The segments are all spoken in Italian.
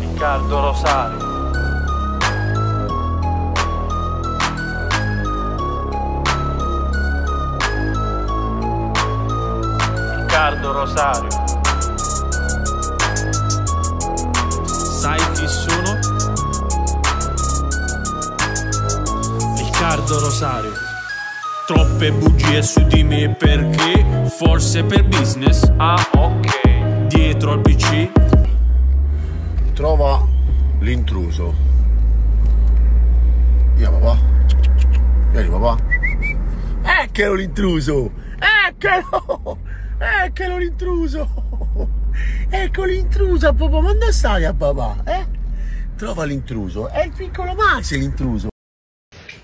Riccardo Rosario. Riccardo Rosario. Sai chi sono? Riccardo Rosario. Troppe bugie su di me perché forse per business. Ah, ok. Dietro al PC. Trova l'intruso. Via papà. Vieni papà. Eccolo l'intruso. Eccolo. Eccolo l'intruso. Ecco l'intruso a papà. Ma dove stai a papà? Eh? Trova l'intruso. È il piccolo Max l'intruso.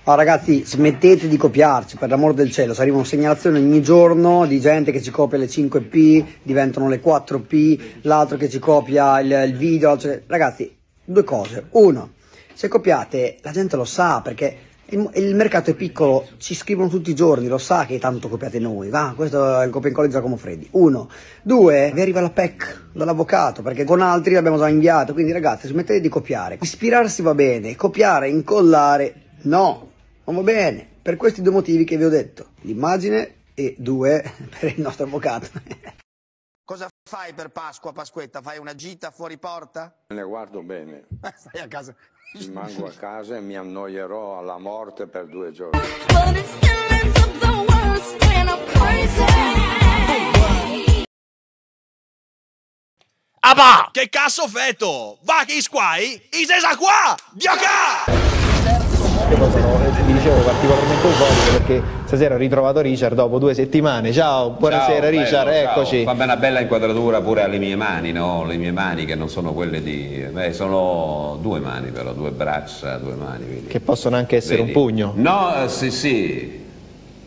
Ma ragazzi, smettete di copiarci, per l'amor del cielo, ci arrivano segnalazioni ogni giorno di gente che ci copia le 5P, diventano le 4P, l'altro che ci copia il, il video. Cioè, ragazzi, due cose. Uno, se copiate, la gente lo sa perché il, il, mercato è piccolo, ci scrivono tutti i giorni, lo sa che tanto copiate noi. Va, questo è il copia e incolla di Giacomo Freddi. Uno, due, vi arriva la PEC dall'avvocato perché con altri l'abbiamo già inviato. Quindi, ragazzi, smettete di copiare. Ispirarsi va bene, copiare, incollare. No, non va bene, per questi due motivi che vi ho detto, l'immagine e due per il nostro avvocato. Cosa fai per Pasqua, Pasquetta? Fai una gita fuori porta? Me ne guardo bene. Eh, stai a casa. Rimango a casa e mi annoierò alla morte per due giorni. Ah va! Che cazzo feto! Va che isquai! Isesa qua! Diaca! Terzo mondo dicevo, particolarmente euforico perché stasera ho ritrovato Richard dopo due settimane. Ciao, buonasera ciao, Richard, bello, eccoci. Ciao. Fa una bella inquadratura pure alle mie mani, no? Le mie mani che non sono quelle di... Beh, sono due mani però, due braccia, due mani. Vedi? Che possono anche essere vedi? un pugno. No, eh, sì, sì,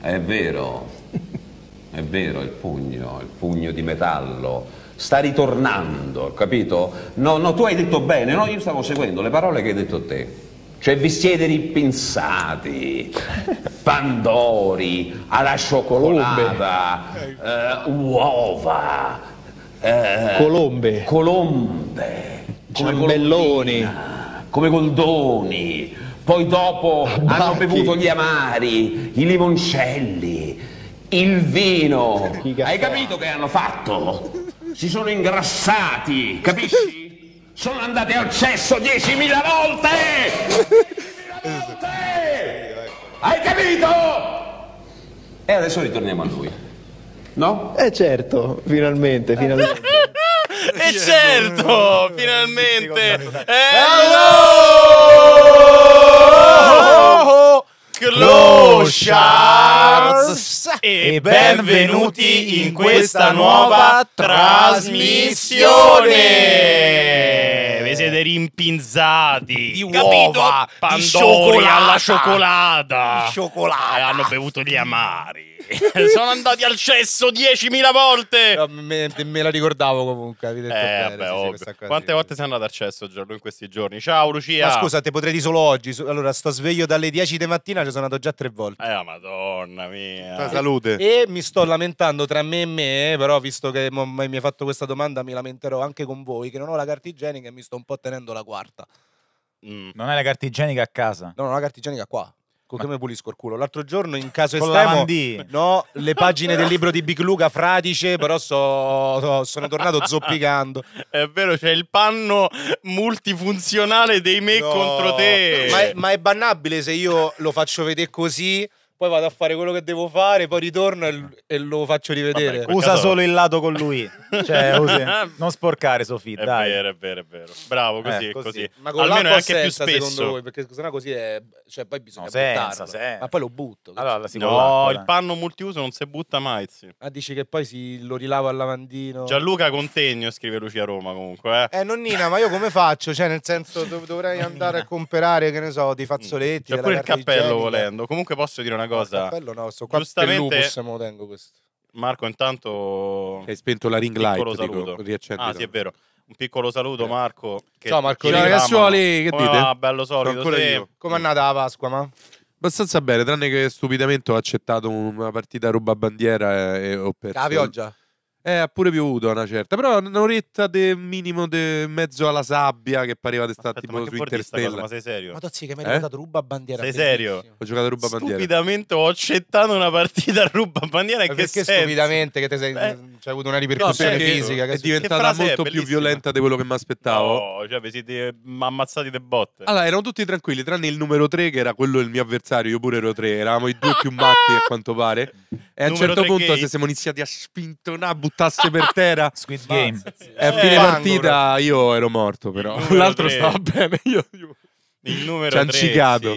è vero, è vero, il pugno, il pugno di metallo sta ritornando, capito? No, no, tu hai detto bene, no? Io stavo seguendo le parole che hai detto te. Cioè vi siete ripensati, pandori, alla cioccolata, eh, uova, eh, colombe, colombe come ciambelloni, come goldoni, poi dopo Bacchi. hanno bevuto gli amari, i limoncelli, il vino. Hai capito che hanno fatto? Si sono ingrassati, capisci? Sono andate al cesso 10.000 volte! 10.000 volte! Hai capito? E adesso ritorniamo a lui. No? Eh certo, finalmente, finalmente. e certo, finalmente. Hello! Eh, Clochars e benvenuti in questa nuova trasmissione! siete rimpinzati di uova, Capito? alla cioccolata, cioccolata. E eh, hanno bevuto gli amari. Sono andati al cesso 10.000 volte. me, me, la ricordavo comunque. Eh, bene, vabbè, sì, sì, Quante volte sei andato al cesso Giorgio in questi giorni? Ciao Lucia. Ma scusa, te potrei solo oggi. Allora, sto sveglio dalle 10 di mattina, ci sono andato già tre volte. Eh, madonna mia. Tua cioè, eh. salute. E, e mi sto lamentando tra me e me, eh, però visto che mi hai fatto questa domanda, mi lamenterò anche con voi che non ho la carta igienica e mi sto un po' tenendo la quarta. Mm. Non hai la carta igienica a casa? No, non ho la carta igienica qua. Con Ma... che mi pulisco il culo? L'altro giorno, in caso Con estremo, no, le pagine del libro di Big Luca fradice, però so, so, sono tornato zoppicando. È vero, c'è il panno multifunzionale dei me no. contro te. Ma è, ma è bannabile se io lo faccio vedere così poi vado a fare quello che devo fare, poi ritorno e, e lo faccio rivedere. Vabbè, Usa caso... solo il lato con lui, cioè, usi... non sporcare Sofì, è dai. È vero, è vero, è vero. Bravo, eh, così, eh, così. così. Ma con Almeno è anche senza, più spesso. secondo voi, perché sennò così è... Cioè, poi bisogna no, senza, senza. Ma poi lo butto. Allora, no, il panno multiuso non si butta mai, sì. Ah, dici che poi si... lo rilava al lavandino. Gianluca Contegno, scrive Lucia Roma, comunque. Eh, eh nonnina, ma io come faccio? Cioè, nel senso, dov dovrei andare a comprare, che ne so, dei fazzoletti, C'è cioè, pure il cappello igienica. volendo. Comunque posso dire una cosa cosa. Bello, eh, no, sto qua giustamente me tengo questo. Marco, intanto hai spento la ring light, saluto. dico, Ah, sì, è vero. Un piccolo saluto, eh. Marco. Ciao Marco, ciao ragazzuoli, che oh, dite? Ah, bello solito. Sì. Come è andata la Pasqua, ma? Abbastanza bene, tranne che stupidamente ho accettato una partita ruba bandiera e, e ho perso. La pioggia? Eh, ha pure piovuto una certa, però un'oretta di minimo di mezzo alla sabbia che pareva di stare tipo su Interstellar. ma sei serio? Ma tozzi che mi hai eh? ruba bandiera. Sei serio? Ho giocato ruba bandiera. Stupidamente ho accettato una partita ruba bandiera ma eh, che perché senso? stupidamente che ti sei eh. c'è cioè, avuto una ripercussione no, fisica che è diventata che molto è, più violenta di quello che mi aspettavo. No, cioè vi siete ammazzati de botte. Allora, erano tutti tranquilli tranne il numero 3 che era quello del mio avversario, io pure ero 3, eravamo i due più matti a quanto pare. E a un certo punto, Gate. se siamo iniziati a spintonare, buttasse per terra, Squid ah, Game. E a eh, fine partita io ero morto, però. L'altro stava bene. Io, io. Il numero 3 sì,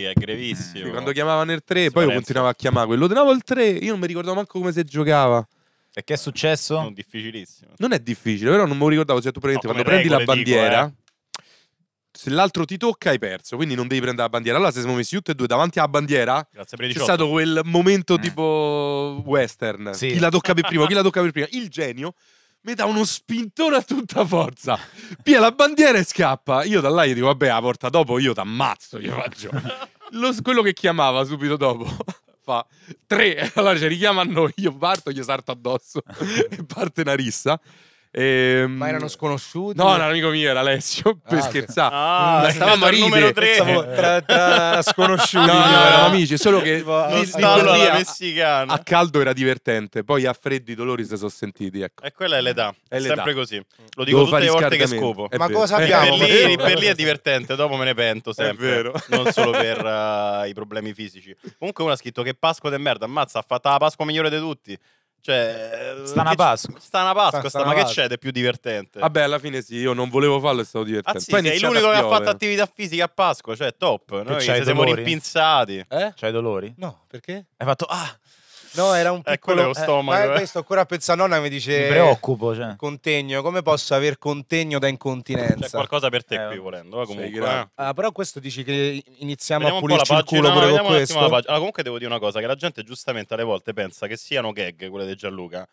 è grevissimo. Quando chiamavano il 3, poi io continuavo a chiamare quello. Donavo il 3, io non mi ricordavo manco come si giocava. E che è successo? Non difficilissimo. Non è difficile, però non me lo ricordavo. Cioè, tu praticamente no, quando prendi la bandiera. Dico, eh se l'altro ti tocca hai perso, quindi non devi prendere la bandiera. Allora se siamo messi tutti e due davanti alla bandiera, c'è stato quel momento mm. tipo eh. western. Sì. Chi la tocca per primo, chi la tocca per primo. Il genio mi dà uno spintone a tutta forza, pia la bandiera e scappa. Io da là gli dico, vabbè, la porta dopo io t'ammazzo, io faccio. Lo, quello che chiamava subito dopo fa tre, allora ci richiamano, io parto, gli sarto addosso e parte una rissa. Ehm... Ma erano sconosciuti? No, no, amico mio era Alessio, ah, per ah, scherzare. Ah, Ma mm. stavamo a ridere. Tra, tra, sconosciuti. No, no, eravamo amici, solo che lì, lì, a, a, caldo era divertente, poi a freddi i dolori si sono sentiti. Ecco. E quella è l'età, è, l'età. sempre così. Lo dico Devo tutte le volte che scopo. Eh, è Ma vero. cosa abbiamo? Per lì, per lì, è divertente, dopo me ne pento sempre. È vero. Non solo per uh, i problemi fisici. Comunque uno ha scritto che Pasqua de merda, ammazza, ha fatto la Pasqua migliore di tutti. Cioè, Stana Pasqua, sta, ma che c'è di più divertente? Vabbè, alla fine sì, io non volevo farlo, è stato divertente. Ah, sì, Poi sei l'unico che ha fatto attività fisica a Pasqua, cioè top. Noi ci siamo rimpinzati. Eh? C'hai dolori? No, perché? Hai fatto ah! No, era un eh, piccolo... Ecco lo eh, stomaco. Eh, ma eh. questo ancora pensa nonna mi dice... Mi preoccupo, cioè. Contegno, come posso avere contegno da incontinenza? C'è qualcosa per te eh, qui volendo, eh, comunque. Sì, eh. Ah, però questo dici che iniziamo vediamo a pulirci il culo pure con questo. Allora, ah, comunque devo dire una cosa, che la gente giustamente alle volte pensa che siano gag quelle di Gianluca.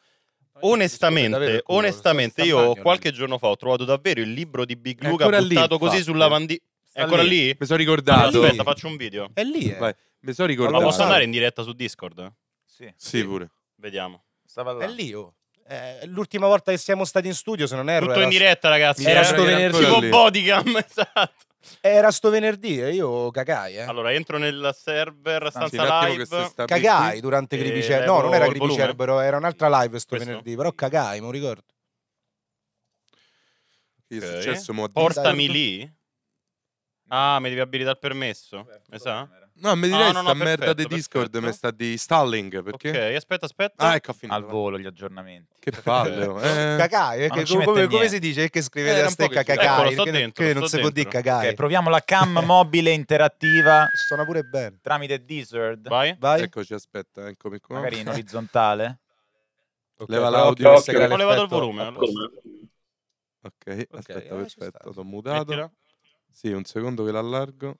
Onestamente, culo, onestamente io qualche giorno fa ho trovato davvero il libro di Big Luca buttato lì, così fa. sul lavandino. È ancora lì? lì? Mi sono ricordato. Aspetta, faccio un video. È lì, eh. Vai. Mi sono ricordato. Ma posso andare in diretta su Discord? Sì, sì pure. Vediamo. Stava là. È lì, oh. Eh, l'ultima volta che siamo stati in studio, se non erro. Tutto era... in diretta, ragazzi. Era, eh. era sto venerdì. Tipo bodycam, esatto. Era sto venerdì e io cagai. Eh. Allora entro nel server, stanza Anzi, live. Cagai durante Creepy Cerbero. No, non era Creepy Cerbero, era un'altra live sto Questo. venerdì, però cagai, non ricordo. Che okay. è successo? Mo Portami lì. Ah, mi devi abilitare il permesso. Beh, mi sa? No, mi direi ah, no, no, sta no, merda di Discord, mi sta di stalling, perché? Ok, aspetta, aspetta. Ah, ecco, finito. Al volo gli aggiornamenti. Che palle, eh. eh. Cacai, eh, come, come, come, si dice? Che scrivete eh, a stecca cacai, ecco, dentro, non, non si può dire cacai. Okay, proviamo la cam mobile interattiva. Suona pure bene. Tramite Discord. Vai. Vai. Eccoci, aspetta, eccomi qua. Magari in orizzontale. Okay, Leva l'audio. Ho levato il volume. Ok, aspetta, eh, perfetto, l'ho mutato. Sì, un secondo che l'allargo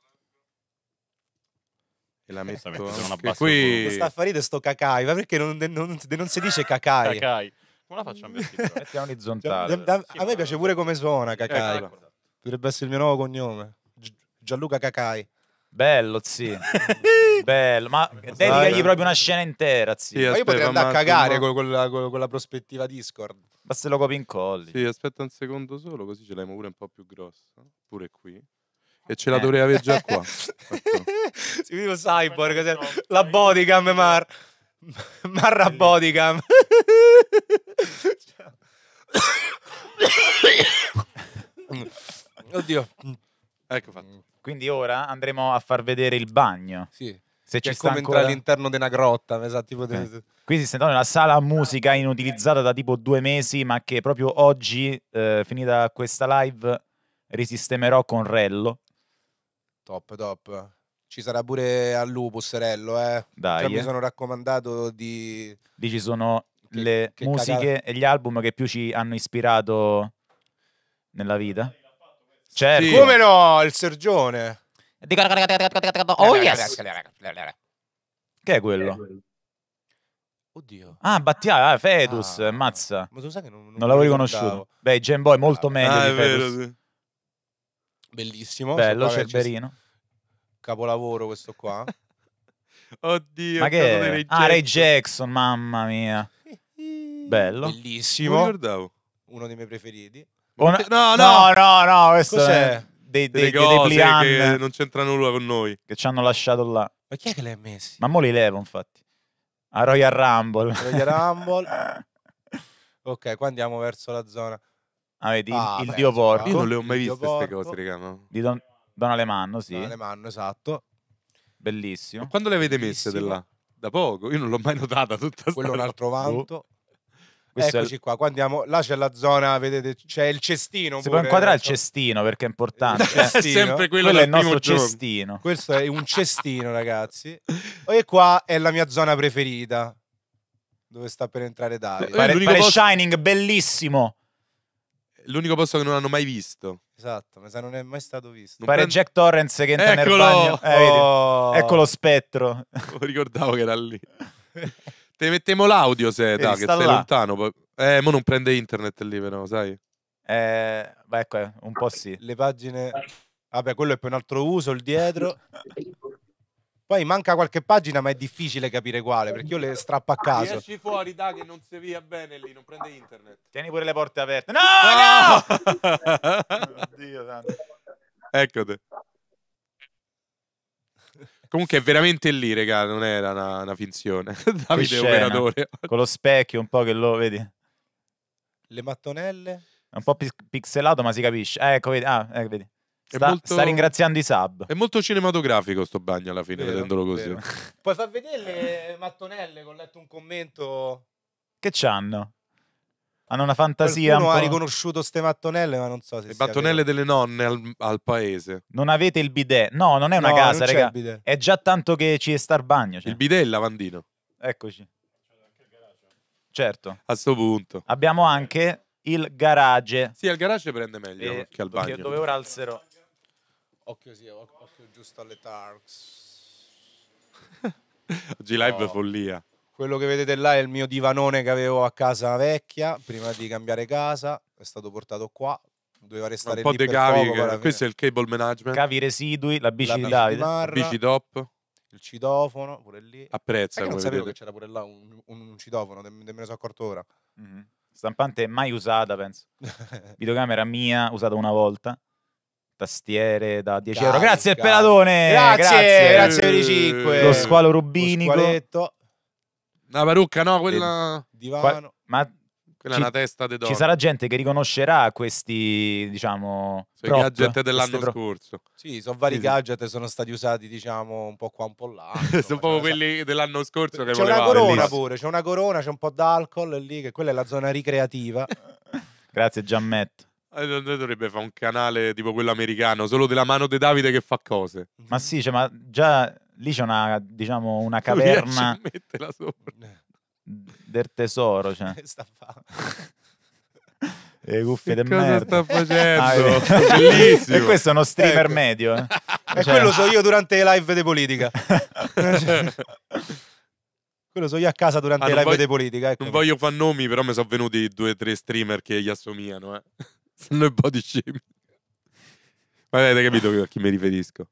la eh, metto anche qui. Sta a farire sto cacai, ma perché non, non, non si dice cacai? cacai. Come la facciamo vestire? Mettiamo orizzontale. Cioè, da, da, sì, a me piace pure come suona cacai. Eh, Dovrebbe essere il mio nuovo cognome. Gianluca Cacai. Bello, zio. Bello, ma dedicagli proprio una scena intera, zio. Sì, ma io potrei andare a cagare con, con, la, con, la, prospettiva Discord. Ma se lo copi in colli. Sì, aspetta un secondo solo, così ce l'hai pure un po' più grosso Pure qui e ce la dovrei avere già qua. si vive cyborg, la bodycam Mar. Marra bodycam. Oddio. Ecco fatto. Quindi ora andremo a far vedere il bagno. Sì. Se che ci sta come ancora... entrare all'interno di una grotta, esatto, tipo okay. di... Qui si sta nella sala musica ah, inutilizzata da tipo due mesi, ma che proprio oggi, eh, finita questa live, risistemerò con Rello. Top, top. Ci sarà pure al Lupus, Rello, eh. Cioè, Dai. Cioè, mi eh. sono raccomandato di... Lì ci sono che, le che musiche cagata. e gli album che più ci hanno ispirato nella vita? Certo. Sì. Come no, il Sergione. Oh yes. Che è quello? Oddio. Ah, Battiaga, ah, Fedus, ah, mazza. Ma tu sai che non, non, non l'avevo riconosciuto. Beh, Gemboy molto ah, meglio ah, di Fedus. Vero, sì. Bellissimo. Bello, Cerberino. Capolavoro questo qua. Oddio, ma che è? Ray ah, Ray Jackson, mamma mia. Bello. Bellissimo. Uno dei miei preferiti. No, no, no, no, no questo Cos'è? è dei, dei, dei, che non c'entra nulla con noi. Che ci hanno lasciato là. Ma chi è che li ha Ma mo li levo, infatti. A Royal Rumble. Royal Rumble. ok, qua andiamo verso la zona. Avete ah, il, ah, il beh, Dio esatto. Porco. Io non le ho mai viste queste cose, raga, no? Di Don, Don Alemanno, sì. Don Alemanno, esatto. Bellissimo. Ma quando le avete messe della? Da poco, io non l'ho mai notata tutta Quello è un altro vanto. Oh. Eccoci qua, qua andiamo, là c'è la zona, vedete, c'è il cestino. Si pure, può inquadrare il ecco. cestino perché è importante. Eh, è sempre quello, quello è il nostro giorno. cestino. Questo è un cestino, ragazzi. E qua è la mia zona preferita, dove sta per entrare Dario. Eh, pare, pare posto... Shining, bellissimo l'unico posto che non hanno mai visto. Esatto, ma se non è mai stato visto. Non Pare prendo... Jack Torrance che entra Eccolo! nel bagno. Eh, oh. Ecco lo spettro. Non ricordavo che era lì. Te mettiamo l'audio se da, che sei là. lontano. Eh, mo non prende internet lì però, sai? Eh, beh, ecco, eh, un po' sì. Le pagine... Vabbè, quello è poi un altro uso, il dietro. Poi manca qualche pagina, ma è difficile capire quale, perché io le strappo a caso. Esci fuori, da che non si via bene lì, non prende internet. Tieni pure le porte aperte. No, no! no! Oddio, tanto. Eccote. Comunque è veramente lì, regà, non era una, una finzione. Davide scena, operatore. Con lo specchio un po' che lo vedi. Le mattonelle. È un po' pixelato, ma si capisce. Eh, ecco, vedi. Ah, ecco, vedi. Sta, molto... sta, ringraziando i sub. È molto cinematografico sto bagno alla fine, vero, vedendolo così. Vero. Puoi far vedere le mattonelle, che ho letto un commento. Che c'hanno? Hanno una fantasia. Qualcuno un ha riconosciuto ste mattonelle, ma non so se. Le mattonelle vero. delle nonne al, al, paese. Non avete il bidet. No, non è una no, casa, raga. È già tanto che ci sta il bagno. Cioè. Il bidet e il lavandino. Eccoci. Certo. A sto punto. Abbiamo anche il garage. Sì, al garage prende meglio e eh, che al bagno. Perché dove ora alzerò. Occhio sì, occhio giusto alle Tarks. Oggi live no. follia. Quello che vedete là è il mio divanone che avevo a casa vecchia, prima di cambiare casa, è stato portato qua, doveva restare un po' dei cavi, poco, questo è il cable management. Cavi residui, la bici la di Davide, la bici top il citofono, pure lì. Apprezza. Non sapevo vedete. che c'era pure là un, un, citofono, ne, ne me ne sono accorto ora. Mm -hmm. Stampante mai usata, penso. Videocamera mia, usata una volta tastiere da 10 euro. Grazie al pelatone! Grazie, grazie, per i 5. Lo squalo rubinico. Lo una parrucca, no? Quella... Divano. ma quella ci, è una testa di donna. Ci sarà gente che riconoscerà questi, diciamo, Sui prop, gadget dell'anno pro... scorso. Sì, sono vari sì, sì. gadget sono stati usati, diciamo, un po' qua, un po' là. sono proprio quelli so. dell'anno scorso che C'è una corona pure, c'è una corona, c'è un po' d'alcol lì, che quella è la zona ricreativa. Grazie Giammetto. Eh, dovrebbe fare un canale tipo quello americano, solo della mano di Davide che fa cose. Ma mm-hmm. sì, cioè, ma già lì c'è una, diciamo, una caverna eh. del tesoro. Cioè. sta fa? Le eh, cuffie del merda. sta facendo? Ah, bellissimo. E questo è uno streamer ecco. medio. Eh. E cioè. quello so io durante le live di politica. Quello so io a casa durante ah, le live voglio, di politica. Ecco. Non voglio fare nomi, però mi sono venuti due o tre streamer che gli assomigliano. Eh fanno il body shaming. Ma avete capito a chi mi riferisco?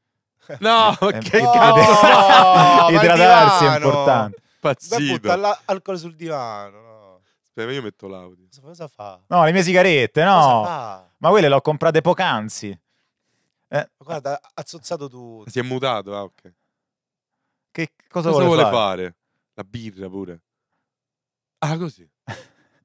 No, eh, che no, cazzo! No, Idratarsi è importante. Pazzito. butta alcol sul divano. No. io metto l'audio. Cosa fa? No, le mie sigarette, no. Ma quelle le ho comprate poc'anzi. Eh. Guarda, ha zozzato tutto. Si è mutato, ah, ok. Che cosa, cosa vuole, vuole fare? fare? La birra pure. Ah, così.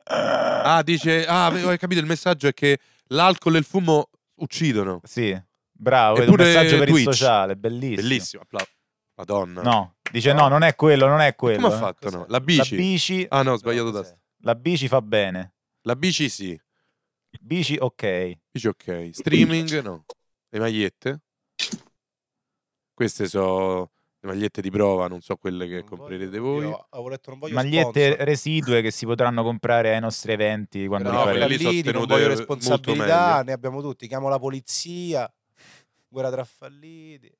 ah, dice... Ah, ho capito, il messaggio è che l'alcol e il fumo uccidono. Sì, bravo, è un messaggio per Twitch. il sociale, bellissimo. Bellissimo, applauso. Madonna. No, dice no, non è quello, non è quello. Come ha fatto? No? La bici. La bici. Ah no, ho sbagliato da tasto. La bici fa bene. La bici sì. Bici ok. Bici ok. Streaming no. Le magliette. Queste sono magliette di prova, non so quelle che non comprerete voglio, voi. Io, letto, magliette sponsor. residue che si potranno comprare ai nostri eventi quando no, li faremo. Lì, non voglio responsabilità, ne abbiamo tutti. Chiamo la polizia, guerra tra falliti.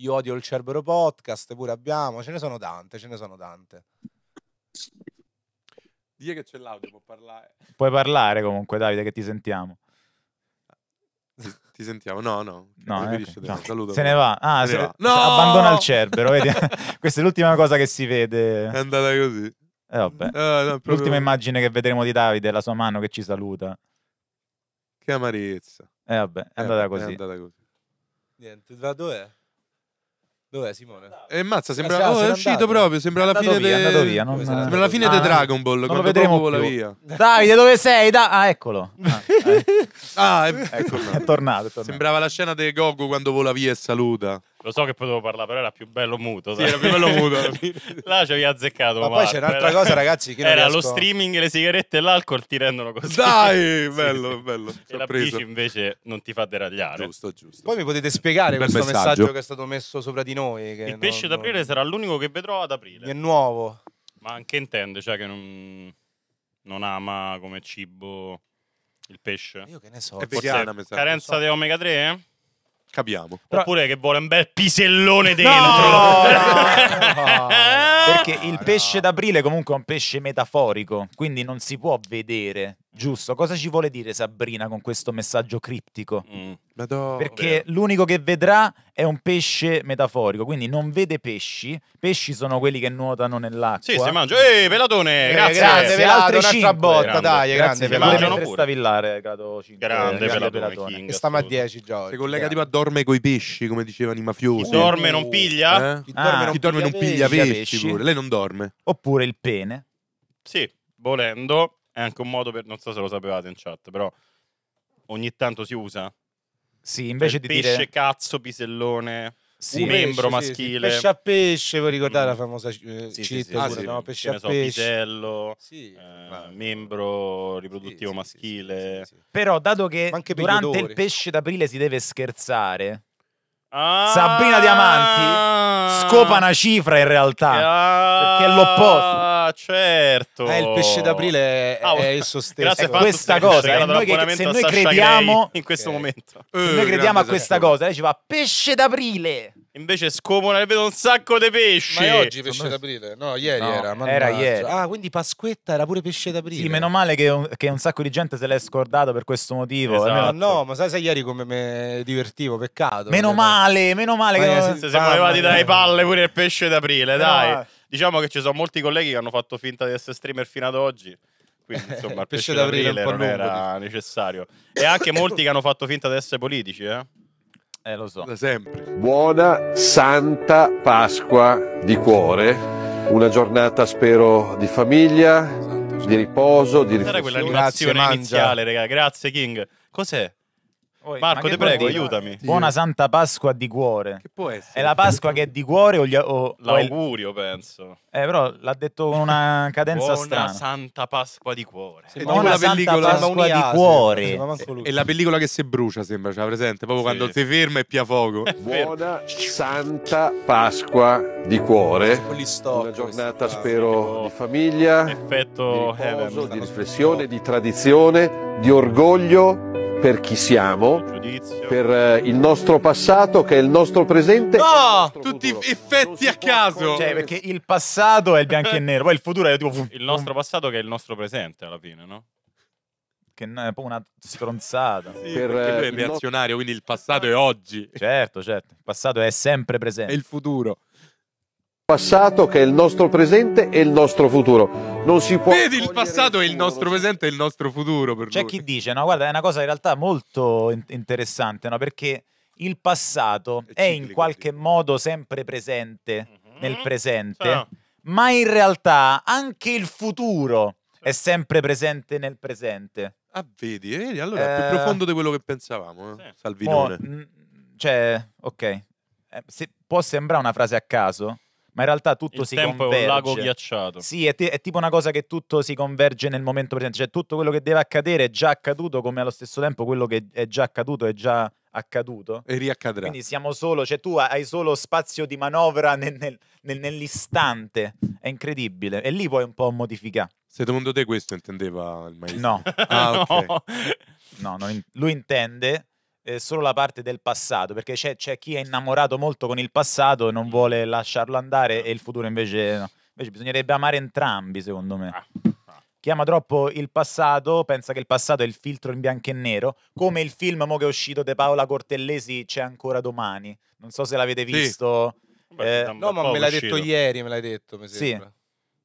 Io odio il Cerbero Podcast, pure abbiamo, ce ne sono tante, ce ne sono tante. Dì che c'è l'audio, può parlare. Puoi parlare comunque Davide, che ti sentiamo. Ti, sentiamo? No, no. no, eh, okay. no. Saluto, se ne va. Ah, se se ne va. No! abbandona il Cerbero. vedi? Questa è l'ultima cosa che si vede. È andata così. Eh, vabbè. Eh, no, proprio... L'ultima immagine che vedremo di Davide è la sua mano che ci saluta. Che amarezza. Eh, vabbè, è, eh, andata, così. è andata così. Niente, tra dove è? Dov'è Simone? E eh, mazza, sembra ah, oh, è uscito andato. proprio, sembra la fine via, de... via, non... Sembra la fine ah, di Dragon Ball, non lo vedremo vola via. Davide, dove sei? Da... Ah, eccolo. Ah, eh. ah è... Ecco, è tornato, è tornato. Sembrava la scena di Goku quando vola via e saluta. Lo so che potevo parlare, però era più bello muto. Sì, era più bello muto. là ci avevi azzeccato. Ma, ma poi c'è un'altra cosa, ragazzi. Che era riesco... lo streaming, le sigarette e l'alcol ti rendono così. Dai, bello, sì. bello. E la bici invece non ti fa deragliare. Giusto, giusto. Poi mi potete spiegare questo messaggio. messaggio. che è stato messo sopra di noi. Il non, pesce d'aprile non... sarà l'unico che vedrò ad aprile. È nuovo. Ma anche intende, cioè che non, non ama come cibo il pesce. Io che ne so. È vegana, carenza so. di omega 3? Eh? Capiamo. Però... Oppure che vuole un bel pisellone dentro. No, no, Perché il ah, pesce d'aprile comunque è un pesce metaforico, quindi non si può vedere Giusto, cosa ci vuole dire Sabrina con questo messaggio criptico? Mm. Do... Perché Beh. l'unico che vedrà è un pesce metaforico, quindi non vede pesci, pesci sono quelli che nuotano nell'acqua. Sì, si mangia. Ehi, pelatone, eh, grazie. Grazie, pelato, un'altra botta, grande. dai, grazie, grande pelato. Pure stavi là, regato 5. Grande, grande pelatone, pelatone. E stiamo a 10, Giorgio. Si collega yeah. tipo a dorme coi pesci, come dicevano i mafiosi. Chi dorme non piglia? Eh? Chi, ah, dorme, ah, non chi piglia dorme non piglia pesci, pesci pure. Lei non dorme. Oppure il pene. Sì, volendo è anche un modo per, non so se lo sapevate in chat, però ogni tanto si usa. Sì, invece di pesce, dire... cazzo, pisellone sì, un membro pesce, maschile. Sì, Pesce a pesce, vuoi ricordare la mm. famosa eh, sì, città? Sì, no? Pesce a so, pesce. Pisello, eh, membro riproduttivo maschile. Però dato che durante il pesce d'aprile si deve scherzare, ah, Sabrina Diamanti scopa una cifra in realtà, ah, perché è l'opposto certo. Eh, il pesce d'aprile è, ah, è il suo stesso. è questa cosa. Eh. Se noi, che, se noi crediamo in questo okay. momento. Uh, noi eh, crediamo a questa cosa, lei ci va pesce d'aprile. Invece scomono e vedo un sacco di pesci. Ma è oggi pesce me... d'aprile? No, ieri no, era. Mannaggia. Era ieri. Ah, quindi Pasquetta era pure pesce d'aprile. Sì, meno male che un, che un sacco di gente se l'è scordato per questo motivo. Esatto. Ma ah, no, ma sai se ieri come mi divertivo, peccato. Meno male, meno male ma che... Non... Siamo arrivati dalle palle pure il pesce d'aprile, no. dai. Diciamo che ci sono molti colleghi che hanno fatto finta di essere streamer fino ad oggi quindi insomma il pesce, pesce d'aprile, d'aprile non lungo, era dico. necessario e anche molti che hanno fatto finta di essere politici eh? Eh, lo so. Da sempre. Buona Santa Pasqua di cuore. Una giornata, spero, di famiglia, di riposo, di riflessione. Era quell'animazione iniziale, raga. Grazie, King. Cos'è? Marco, ti prego, dire? aiutami. Buona Santa Pasqua di cuore. Che può essere? È la Pasqua che è di cuore o, gli, o l'augurio, penso. Eh, però l'ha detto con una cadenza Buona strana. Buona Santa Pasqua di cuore. Sembra Buona Santa pellicola Pasqua di cuore. E, e la pellicola che si brucia, sembra, c'è presente, proprio sì. quando si ferma e pia fuoco. Buona Santa Pasqua di cuore. Una giornata, spero, di famiglia, Effetto di, riposo, di riflessione, di tradizione, di orgoglio per chi siamo, per eh, il nostro passato che è il nostro presente. No, tutti futuro. effetti a caso. Cioè, perché il passato è il bianco e nero, poi il futuro è tipo il nostro passato che è il nostro presente alla fine, no? Che è poi una stronzata. Sì, per, perché lui eh, è reazionario, quindi il passato è oggi. Certo, certo. Il passato è sempre presente. È il futuro passato che è il nostro presente e il nostro futuro. Non si può Vedi il passato è il nostro presente e il nostro futuro C'è lui. chi dice "No, guarda, è una cosa in realtà molto interessante, no? Perché il passato è, è in qualche così. modo sempre presente mm-hmm. nel presente, ah. ma in realtà anche il futuro è sempre presente nel presente. Ah, vedi, vedi, allora è più eh. profondo di quello che pensavamo, eh? sì. Salvinone. Mo, mh, cioè, ok. Eh, se può sembrare una frase a caso, ma in realtà tutto il si tempo converge. tempo è un lago ghiacciato. Sì, è, t- è, tipo una cosa che tutto si converge nel momento presente, cioè tutto quello che deve accadere è già accaduto, come allo stesso tempo quello che è già accaduto è già accaduto. E riaccadrà. Quindi siamo solo, cioè tu hai solo spazio di manovra nel, nel, nel, nell'istante, è incredibile, e lì puoi un po' modificare. Secondo te questo intendeva il maestro? No, ah, okay. no. no in- lui intende eh, solo la parte del passato, perché c'è, c'è, chi è innamorato molto con il passato e non mm. vuole lasciarlo andare ah. e il futuro invece no. Invece bisognerebbe amare entrambi, secondo me. Ah, ah. Chi ama troppo il passato pensa che il passato è il filtro in bianco e nero, come il film mo che è uscito di Paola Cortellesi c'è ancora domani. Non so se l'avete visto. Sì. Eh, no, ma me l'hai uscito. detto ieri, me l'hai detto, mi Sì.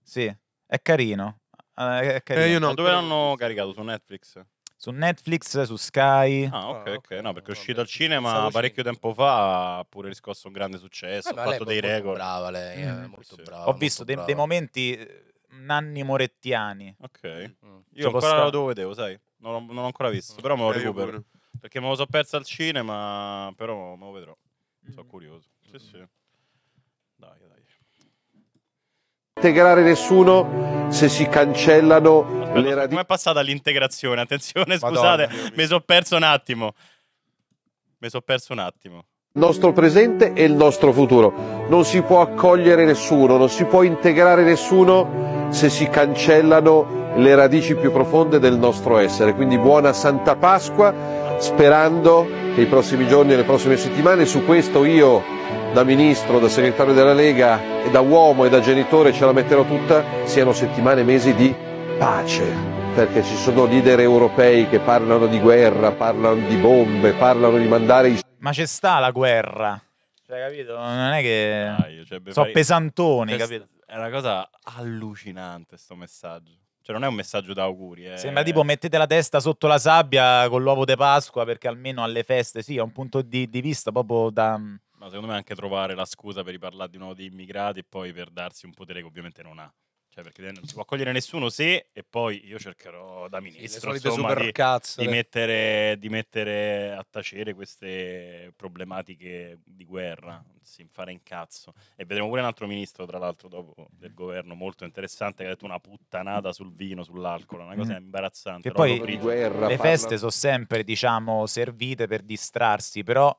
sì. È carino. Eh, io no. dove l'hanno caricato su Netflix? Su Netflix, su Sky. Ah, ok, ah, ok. No, perché è uscito al cinema parecchio tempo fa, ha pure riscosso un grande successo. Eh, ha fatto dei record. Brava lei, mm. molto brava. Ho visto dei, dei momenti eh, nanni morettiani. Ok. Mm. Io Ci ancora lo vedevo, sai. Non, non, l'ho ancora mm. visto, però me lo recupero. Perché me lo so perso al cinema, però me lo vedrò. Mm. Sono curioso. Sì, sì. integrare nessuno se si cancellano le radici. Come è passata l'integrazione? Attenzione, scusate, Madonna, mi sono perso un attimo. Mi sono perso un attimo. Il nostro presente e il nostro futuro. Non si può accogliere nessuno, non si può integrare nessuno se si cancellano le radici più profonde del nostro essere. Quindi buona Santa Pasqua, sperando che i prossimi giorni e le prossime settimane su questo io da ministro, da segretario della Lega e da uomo e da genitore ce la metterò tutta, siano settimane e mesi di pace, perché ci sono leader europei che parlano di guerra, parlano di bombe, parlano di mandare i... Ma c'è sta la guerra, cioè capito? Non è che... Ah, cioè, so vari... pesantoni, capito? È una cosa allucinante questo messaggio. Cioè, non è un messaggio d'auguri. Eh. Sembra tipo mettete la testa sotto la sabbia con l'uovo di Pasqua perché almeno alle feste, sì, è un punto di, di vista proprio da ma secondo me anche trovare la scusa per riparlare di nuovo di immigrati e poi per darsi un potere che ovviamente non ha. Cioè, perché non si può accogliere nessuno se e poi io cercherò da ministro sì, insomma, di, di, mettere, di, mettere, a tacere queste problematiche di guerra, si fare incazzo. E vedremo pure un altro ministro, tra l'altro, dopo del governo molto interessante che ha detto una puttanata sul vino, sull'alcol, una cosa mm. imbarazzante. E poi guerra, le parla... feste sono sempre, diciamo, servite per distrarsi, però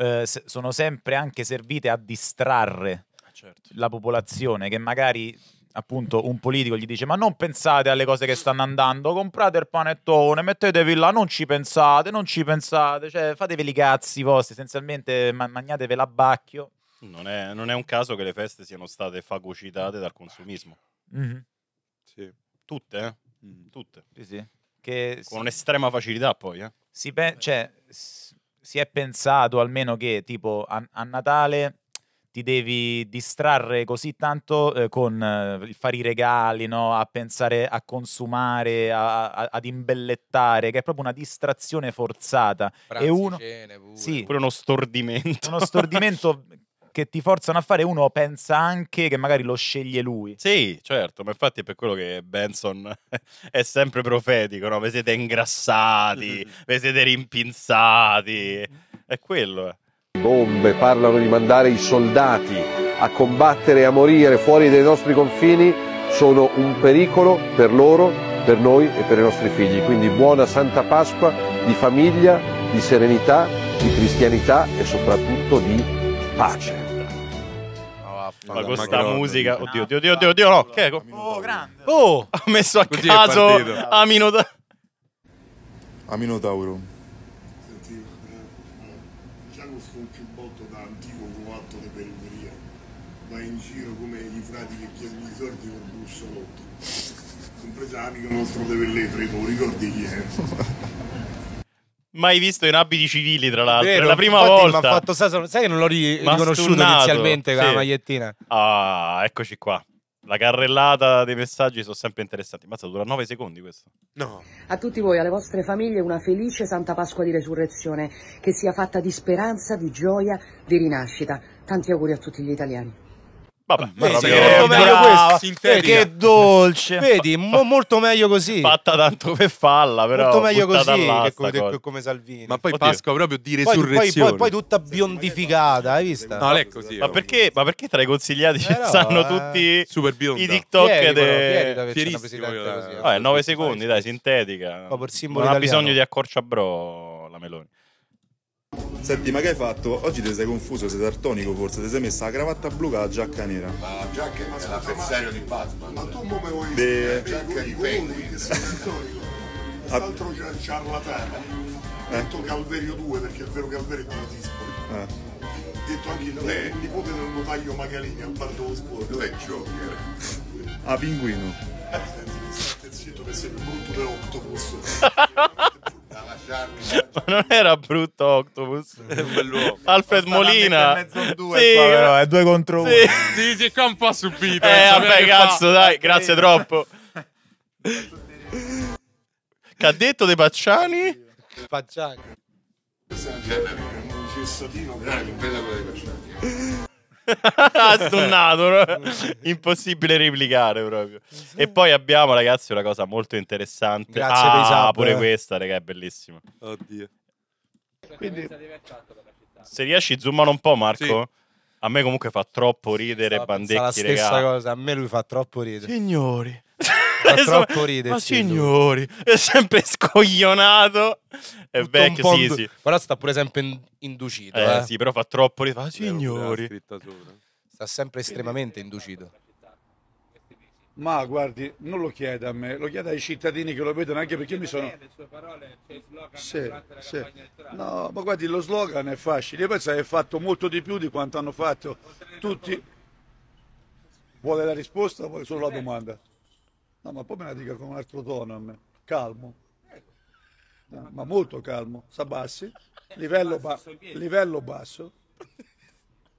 eh, sono sempre anche servite a distrarre eh, certo. la popolazione che magari appunto un politico gli dice ma non pensate alle cose che stanno andando comprate il panettone mettetevi là non ci pensate non ci pensate cioè fatevi i cazzi vostri essenzialmente ma- mangiatevi l'abbacchio non è, non è un caso che le feste siano state fagocitate dal consumismo mm-hmm. sì. tutte eh? mm. tutte sì, sì. Che con si... un'estrema facilità poi eh? si pe- cioè, s- si è pensato almeno che tipo a, a Natale ti devi distrarre così tanto eh, con eh, fare i regali, no? a pensare a consumare, a, a, ad imbellettare, che è proprio una distrazione forzata. Pranzi, e uno, cene pure. Sì, pure uno stordimento. Uno stordimento che ti forzano a fare, uno pensa anche che magari lo sceglie lui. Sì, certo, ma infatti è per quello che Benson è sempre profetico, no? Vi siete ingrassati, mm-hmm. vi siete rimpinzati, è quello. Eh. Bombe parlano di mandare i soldati a combattere e a morire fuori dai nostri confini, sono un pericolo per loro, per noi e per i nostri figli. Quindi buona Santa Pasqua di famiglia, di serenità, di cristianità e soprattutto di pace. Ma con questa musica, oddio, oddio, oddio, oddio, oddio, no, che ecco. Oh, grande. Oh, ha messo a Così caso Aminotauro. Aminotauro. Senti, questo eh, è un più botto da antico coatto di periferia. Va in giro come i frati che chiedono i soldi col bussolotto. Compresa l'amico nostro De Velletri, tu ricordi chi è? mai visto in abiti civili, tra l'altro. Vero, è la prima volta. Fatto, sai, sai, che non l'ho ri- riconosciuto inizialmente con sì. la magliettina. Ah, eccoci qua. La carrellata dei messaggi sono sempre interessanti. Mazza, dura 9 secondi questo. No. A tutti voi, alle vostre famiglie, una felice Santa Pasqua di Resurrezione, che sia fatta di speranza, di gioia, di rinascita. Tanti auguri a tutti gli italiani. Vabbè, Vedi, proprio... che, che dolce. Vedi, mo, molto meglio così. Fatta tanto per falla, però. Molto meglio così che come, come, Salvini. Ma poi Oddio. Pasqua proprio di resurrezione. Poi, poi, poi, poi tutta biondificata, hai visto? No, è così. Ma oh. perché, ma perché, tra i consigliati ci eh, stanno eh, tutti super i TikTok? Fieri, de... però, fieri così, eh, 9 secondi, dai, sintetica. Non ha bisogno di bro. la Meloni. Senti, ma che hai fatto? Oggi ti sei confuso, sei tartonico forse, ti sei messa la cravatta blu con la giacca nera. Ma La giacca è la bersaglio di Batman. Ma tu come vuoi dire? De... La giacca di Penguin. che sei tartonico. L'altro ah. ciarlatana. Eh? detto Calverio 2 perché è vero Calverio è di Dispoli. Eh ah. detto anche non è il nipote del notaio Magalini al bar dello sport. Dov'è Joker? A ah, pinguino. Eh, senti, sta zitto che sei più brutto dell'octopus. Cioè, ma non era brutto Octopus. Alfred Molina. Sì, no, è eh, due contro sì. uno. Sì, si qua un po' subito. Eh, vabbè, cazzo, fa. dai, grazie troppo. che ha detto De Pacciani? Pacciani. Questa è eh, bella quello dei Pacciani. Eh. Stunnato, impossibile replicare proprio. E poi abbiamo, ragazzi, una cosa molto interessante. Grazie ah, pure questa, raga, è bellissima. Oddio. Quindi... Se riesci, zoomano un po', Marco. Sì. A me comunque fa troppo ridere sì, Bandecchi, la stessa regà. cosa, a me lui fa troppo ridere. Signori. Fa troppo ridere. Ma signori, è sempre scoglionato. È Tutto vecchio, sì, indu- sì. Però sta pure sempre in- inducito. Eh, eh, sì, però fa troppo ridere. Ma signori. Eh. Sta sempre estremamente inducito. Ma guardi, non lo chieda a me, lo chieda ai cittadini che lo vedono anche perché io mi sono. Le sue parole, cioè, sì, sì. No, ma guardi, lo slogan è facile. Io penso che è fatto molto di più di quanto hanno fatto tutti. Vuole la risposta o vuole solo la domanda? No, ma poi me la dica con un altro tono a me, calmo, eh, eh, no, ma molto calmo, s'abbassi, livello, ba livello basso,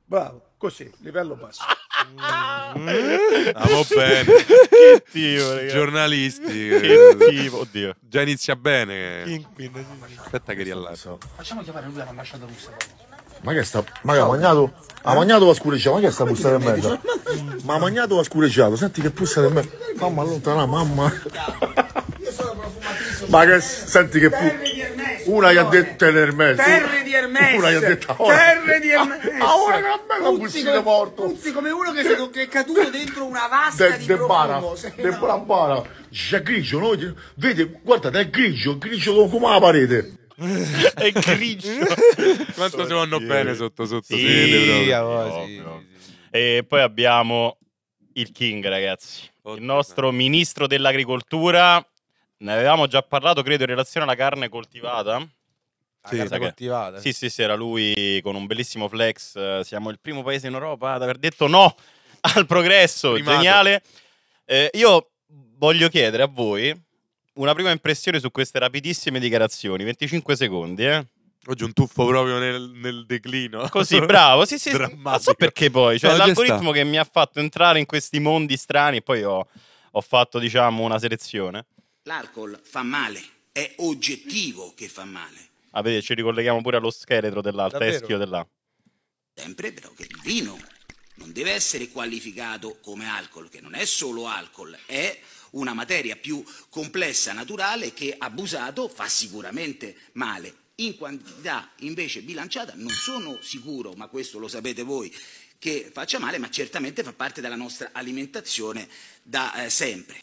bravo, così, livello basso. Mm. Andiamo ah, bene. Che tivo, ragazzi. Giornalisti. Che eh, tivo, oddio. Già inizia bene. Aspetta che riallaccio. Facciamo chiamare lui all'ambasciata russa. Ma che sta. Ma che ha mangiato? Ha mangiato va scureggiato, ma che sta busta di mezzo? Ma ha mangiato va scureggiato, senti che puzza di mezzo. Mamma allontana, mamma. Ma che senti che puzza. Una gli ha detto Ermes. Terre di Ermes. Una gli ha detto ora. Terre di Ermes. Ah, ora che bello bussino morto. Puzzi come uno che, si, che è caduto dentro una vasca de, di de bara. De bara, bara. C'è grigio, noi, vedi, guardate, è grigio, grigio come la parete. è grigio. Quanto si vanno bene sotto sotto sì, sede, oh, sì, sì, E poi abbiamo il King, ragazzi. Oh, il nostro ministro dell'agricoltura. Ne avevamo già parlato, credo, in relazione alla carne coltivata. Sì, carne coltivata. Che... sì, sì, sì, era lui con un bellissimo flex. Eh, siamo il primo paese in Europa ad aver detto no al progresso. Primato. Geniale. Eh, io voglio chiedere a voi una prima impressione su queste rapidissime dichiarazioni, 25 secondi, eh? Oggi un tuffo proprio nel, nel declino. Così, bravo, sì, sì. Drammatico. Non so perché poi, cioè no, l'algoritmo che mi ha fatto entrare in questi mondi strani e poi ho, ho fatto, diciamo, una selezione. L'alcol fa male, è oggettivo che fa male. Ah, vedete, ci ricolleghiamo pure allo scheletro dell'altra, teschio dell'A. Sempre però che il vino non deve essere qualificato come alcol, che non è solo alcol, è una materia più complessa, naturale, che abusato fa sicuramente male. In quantità invece bilanciata non sono sicuro, ma questo lo sapete voi, che faccia male, ma certamente fa parte della nostra alimentazione da eh, sempre.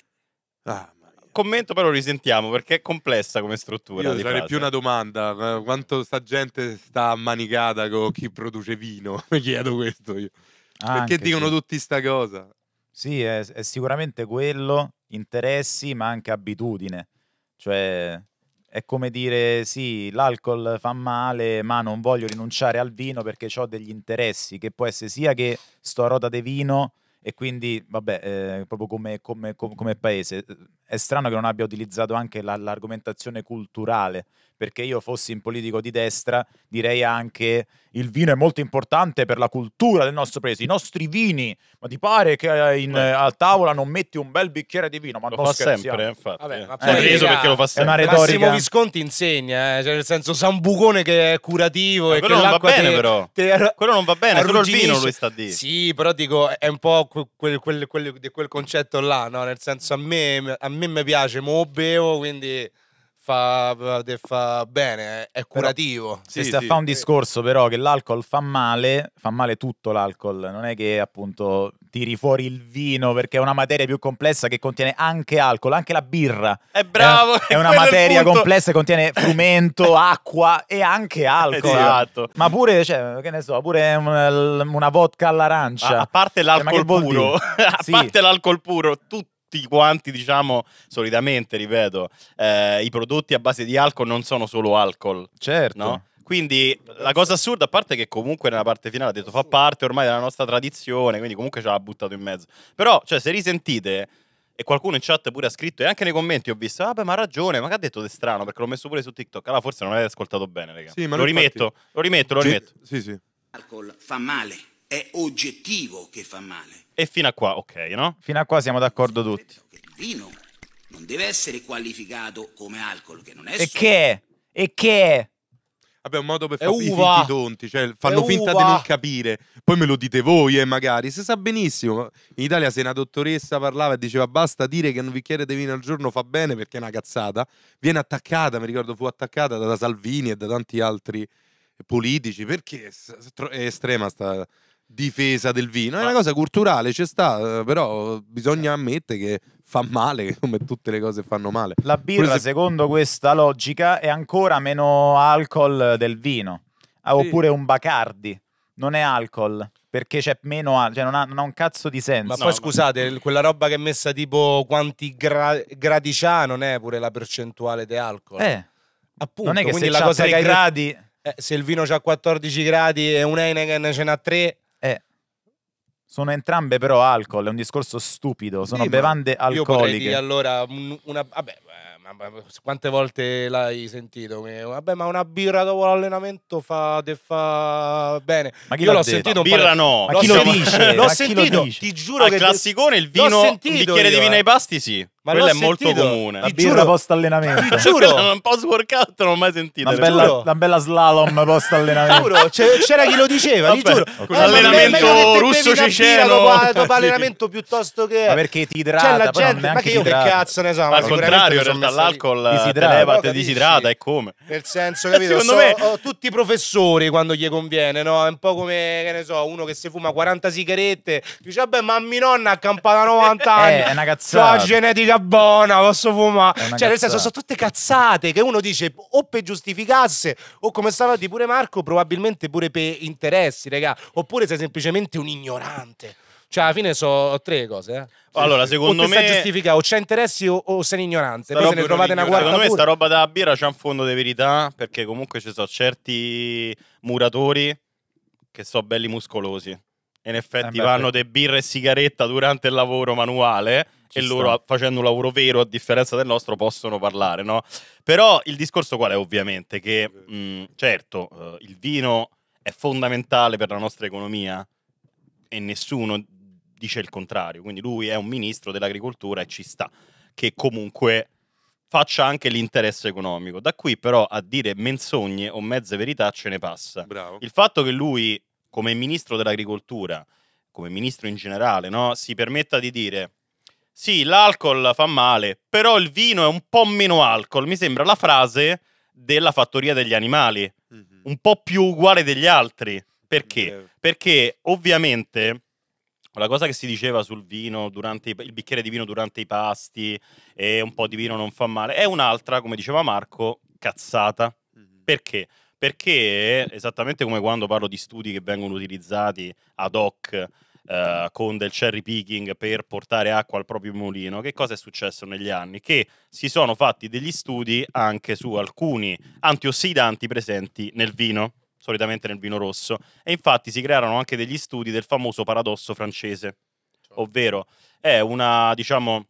Ah commento però risentiamo perché è complessa come struttura. Io sarei più una domanda, quanto sta gente sta manicata con chi produce vino? Mi chiedo questo io. Ah, perché dicono sì. tutti sta cosa? Sì, è, è, sicuramente quello interessi ma anche abitudine. Cioè è come dire sì, l'alcol fa male, ma non voglio rinunciare al vino perché ho degli interessi, che può essere sia che sto a rota di vino e quindi, vabbè, eh, proprio come, come, come, come, paese, è strano che non abbia utilizzato anche la, l'argomentazione culturale, perché io fossi un politico di destra, direi anche il vino è molto importante per la cultura del nostro paese, i nostri vini, ma ti pare che eh, in, eh, a tavola non metti un bel bicchiere di vino? Ma lo non fa scherziamo. sempre, eh, infatti. Vabbè, eh. ma poi, eh, perché lo fa sempre. È una retorica. Massimo Visconti insegna, eh, cioè nel senso Sambucone che è curativo e che non va bene te, però. Te, quello non va bene, solo il vino lui sta a dire. Sì, però dico, è un po' quel, quel, quel, quel concetto là, no? nel senso a me, a me mi piace, mo bevo, quindi fa, fa bene, è curativo. Però, sì, sì, fa un discorso però che l'alcol fa male, fa male tutto l'alcol, non è che appunto tiri fuori il vino perché è una materia più complessa che contiene anche alcol, anche la birra. È bravo! È, è una materia complessa che contiene frumento, acqua e anche alcol. Esatto. Ma pure, cioè, che ne so, pure una, una vodka all'arancia. A, a parte cioè, l'alcol puro, a sì. parte l'alcol puro, tutto tutti quanti, diciamo, solitamente, ripeto, eh, i prodotti a base di alcol non sono solo alcol. Certo. No? Quindi la cosa assurda, a parte che comunque nella parte finale ha detto fa parte ormai della nostra tradizione, quindi comunque ce l'ha buttato in mezzo. Però, cioè, se risentite, e qualcuno in chat pure ha scritto, e anche nei commenti ho visto, vabbè, ah, ma ha ragione, ma che ha detto di strano, perché l'ho messo pure su TikTok. Allora forse non l'hai ascoltato bene, raga. Sì, lo lo rimetto, lo rimetto, lo rimetto. Sì, sì. Alcol fa male è oggettivo che fa male. E fino a qua, ok, no? Fino a qua siamo d'accordo tutti. Il vino non deve essere qualificato come alcol, che non è... E che? E che? Vabbè, un modo per fare i finti tonti, cioè fanno finta di non capire. Poi me lo dite voi, eh, magari. Si sa benissimo. In Italia se una dottoressa parlava e diceva basta dire che un bicchiere di vino al giorno fa bene perché è una cazzata, viene attaccata, mi ricordo fu attaccata da Salvini e da tanti altri politici, perché è estrema sta, difesa del vino, è una cosa culturale, c'è sta, eh, però bisogna ammettere che fa male come tutte le cose fanno male. La birra, se... secondo questa logica, è ancora meno alcol del vino, ah, sì. oppure un Bacardi, non è alcol perché c'è meno, cioè non ha, non, ha, un cazzo di senso. Ma no, poi scusate, ma... quella roba che è messa tipo quanti gra- gradi c'ha non è pure la percentuale di alcol. Eh, appunto. Non è che se la cosa gradi... Eh, se il vino c'ha 14 gradi e un Heineken ce n'ha 3... Sono entrambe però alcol, è un discorso stupido, sono sì, bevande alcoliche. Io allora una, vabbè, quante volte l'hai sentito? Vabbè, ma una birra dopo l'allenamento fa, te fa bene. Ma chi Io l'ho detto? sentito birra no. Ma chi lo dice? L'ho sentito, ti giuro Al che classicone il vino, un bicchiere io, di vino eh. ai pasti sì. Ma Quella è sentito. molto comune. La birra post allenamento. Ti giuro, un post workout non ho mai sentito. Una bella, una bella slalom post allenamento. giuro, c'era chi lo diceva, ti giuro. Con eh, allenamento russo ceceno. Dopo, dopo allenamento piuttosto che Ma perché ti idrata, C'è la gente, ma che io che cazzo ne so, ma al contrario, in realtà l'alcol ti eh, leva, ti disidrata e come? Nel senso, capito? Secondo me tutti i professori quando gli conviene, no? È un po' come che ne so, uno che si fuma 40 sigarette, dice "Vabbè, ma mia nonna ha campata 90 eh, anni". È una cazzata. La genetica buona, posso fumare. Cioè, cazzata. nel senso, sono tutte cazzate che uno dice o per giustificasse, o come stava di pure Marco, probabilmente pure per interessi, raga. Oppure sei semplicemente un ignorante. Cioè, alla fine sono tre cose. Eh. Allora, secondo o me. giustifica o c'è interessi o, o sei ignorante. Poi se ne trovate una guarda. Secondo pure. me, sta roba da birra c'è un fondo di verità. Perché comunque ci sono certi muratori che sono belli muscolosi in effetti eh vanno te birra e sigaretta durante il lavoro manuale e sta. loro facendo un lavoro vero a differenza del nostro possono parlare, no? Però il discorso qual è ovviamente? Che mh, mm, certo eh, il vino è fondamentale per la nostra economia e nessuno dice il contrario, quindi lui è un ministro dell'agricoltura e ci sta, che comunque faccia anche l'interesse economico. Da qui però a dire menzogne o mezze verità ce ne passa. Bravo. Il fatto che lui come ministro dell'agricoltura, come ministro in generale, no? si permetta di dire sì, l'alcol fa male, però il vino è un po' meno alcol, mi sembra la frase della fattoria degli animali, mm-hmm. un po' più uguale degli altri. Perché? Mm-hmm. Perché ovviamente la cosa che si diceva sul vino, durante i, il bicchiere di vino durante i pasti e un po' di vino non fa male, è un'altra, come diceva Marco, cazzata. Mm-hmm. Perché? Perché esattamente come quando parlo di studi che vengono utilizzati ad hoc eh, con del cherry picking per portare acqua al proprio mulino, che cosa è successo negli anni? Che si sono fatti degli studi anche su alcuni antiossidanti presenti nel vino solitamente nel vino rosso, e infatti si crearono anche degli studi del famoso paradosso francese, certo. ovvero è una, diciamo,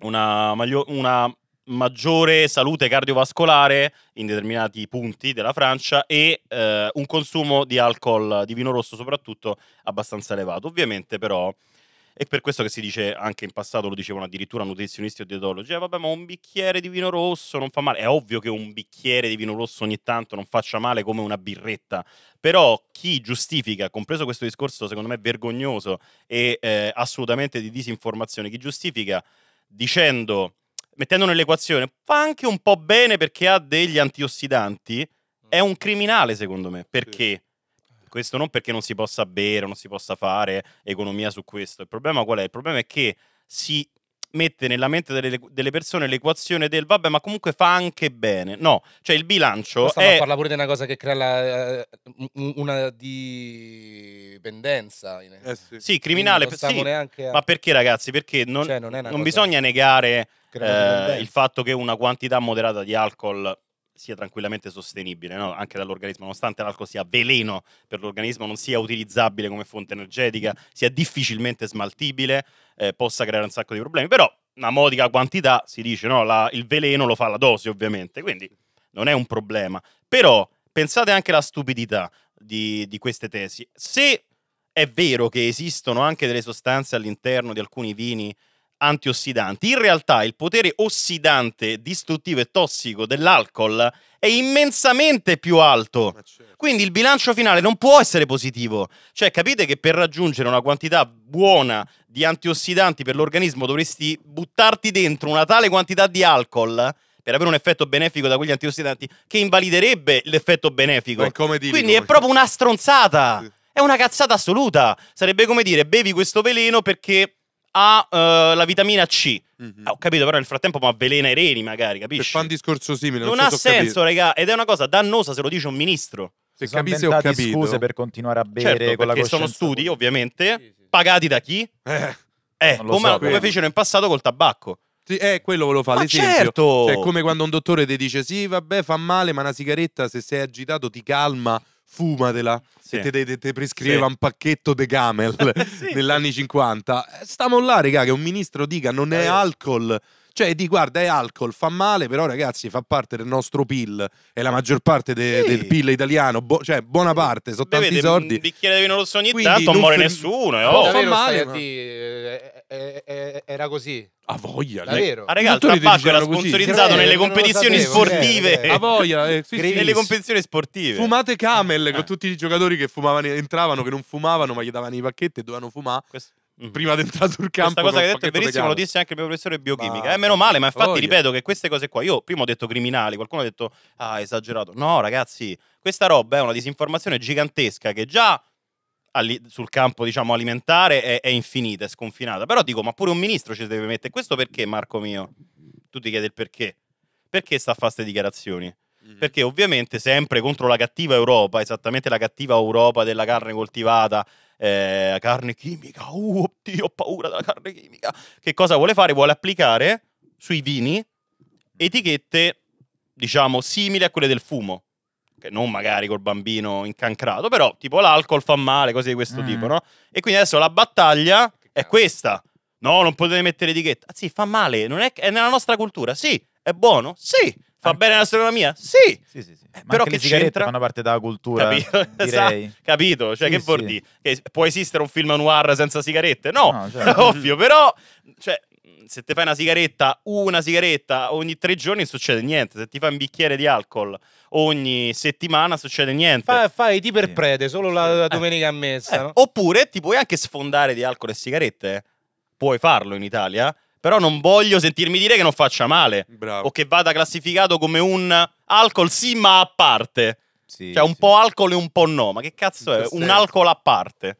una, una, maggiore salute cardiovascolare in determinati punti della Francia e eh, un consumo di alcol, di vino rosso soprattutto, abbastanza elevato. Ovviamente però, è per questo che si dice, anche in passato lo dicevano addirittura nutrizionisti o dietologi, eh, vabbè ma un bicchiere di vino rosso non fa male, è ovvio che un bicchiere di vino rosso ogni tanto non faccia male come una birretta, però chi giustifica, compreso questo discorso secondo me vergognoso e eh, assolutamente di disinformazione, chi giustifica dicendo mettendo nell'equazione, fa anche un po' bene perché ha degli antiossidanti, mm. è un criminale secondo me. Perché? Sì. Questo non perché non si possa bere, non si possa fare economia su questo. Il problema qual è? Il problema è che si mette nella mente delle, delle, persone l'equazione del vabbè, ma comunque fa anche bene. No, cioè il bilancio. Questa è... parla pure di una cosa che crea la, eh, una dipendenza. Eh sì. sì. criminale. Sì, ma perché, ragazzi? Perché non, cioè, non, non bisogna negare eh, il fatto che una quantità moderata di alcol sia tranquillamente sostenibile no? anche dall'organismo, nonostante l'alcol sia veleno per l'organismo, non sia utilizzabile come fonte energetica, sia difficilmente smaltibile, eh, possa creare un sacco di problemi, però una modica quantità, si dice, no? La, il veleno lo fa la dose ovviamente, quindi non è un problema. Però pensate anche alla stupidità di, di queste tesi. Se è vero che esistono anche delle sostanze all'interno di alcuni vini antiossidanti. In realtà il potere ossidante, distruttivo e tossico dell'alcol è immensamente più alto. Certo. Quindi il bilancio finale non può essere positivo. Cioè, capite che per raggiungere una quantità buona di antiossidanti per l'organismo dovresti buttarti dentro una tale quantità di alcol per avere un effetto benefico da quegli antiossidanti che invaliderebbe l'effetto benefico. Beh, Quindi dico, è proprio una stronzata. È una cazzata assoluta. Sarebbe come dire bevi questo veleno perché ha uh, eh, la vitamina C. Mm-hmm. ho capito, però nel frattempo ma avvelena i reni, magari, capisci? Se fa un discorso simile, non, non ha senso, raga, ed è una cosa dannosa se lo dice un ministro. Se si capisci, ho capito. scuse per continuare a bere certo, perché sono studi, ovviamente, sì, sì. pagati da chi? Eh, eh come, so, come fecero in passato col tabacco. Sì, eh, quello ve lo fa, ma l'esempio. certo! Cioè, è come quando un dottore ti dice, sì, vabbè, fa male, ma una sigaretta, se sei agitato, ti calma fumatela, sì. che te, te prescriveva sì. un pacchetto de Camel sì. negli anni 50. Stiamo là, raga, che un ministro dica non è eh. alcol. Cioè, di guarda, è alcol, fa male, però ragazzi, fa parte del nostro PIL. È la maggior parte de, del PIL italiano, bo cioè buona parte, sono tanti soldi. Un bicchiere di vino rosso ogni Quindi tanto non muore nessuno. Oh. Davvero, fa male, ma... di eh, era così. A voglia, davvero. Ah, regà, il tabacco era sponsorizzato nelle competizioni sportive. A voglia, eh, nelle competizioni sportive. Fumate Camel con eh. tutti i giocatori che fumavano, entravano, che non fumavano, ma gli davano i pacchetti e dovevano fumare. Questo mhm. prima di entrare sul campo. Questa cosa che hai detto è verissima, lo disse anche il mio professore biochimica. Ma... Eh, meno male, ma infatti oh, ripeto che queste cose qua, io prima ho detto criminali, qualcuno ha detto ah, esagerato. No, ragazzi, questa roba è una disinformazione gigantesca che già sul campo diciamo, alimentare è, è, infinita, è sconfinata. Però dico, ma pure un ministro ci deve mettere. Questo perché, Marco mio? Tu ti chiedi il perché. Perché sta a fare queste dichiarazioni? Mhm. Perché ovviamente sempre contro la cattiva Europa, esattamente la cattiva Europa della carne coltivata, eh, carne chimica, uh, oddio, ho paura della carne chimica, che cosa vuole fare? Vuole applicare sui vini etichette, diciamo, simili a quelle del fumo non magari col bambino incancrato, però tipo l'alcol fa male, cose di questo mm. tipo, no? E quindi adesso la battaglia è questa. No, non potete mettere etichetta. Ah, sì, fa male, non è, è, nella nostra cultura. Sì, è buono? Sì. Fa Anche... bene l'astronomia? Sì. sì, sì, sì. Eh, però che le sigarette c'entra... fanno parte della cultura, capito? Esatto. direi. capito? Cioè, sì, che vuol sì. dire? Che può esistere un film noir senza sigarette? No, no certo. ovvio, però cioè, se ti fai una sigaretta, una sigaretta ogni tre giorni succede niente. Se ti fai un bicchiere di alcol ogni settimana succede niente. Fa, fai ti per prete, solo la, la eh. domenica a messa. Eh. No? Oppure ti puoi anche sfondare di alcol e sigarette. Puoi farlo in Italia. Però non voglio sentirmi dire che non faccia male. Bravo. O che vada classificato come un alcol sì ma a parte. Sì, cioè un sì. po' alcol e un po' no. Ma che cazzo è? Un alcol a parte.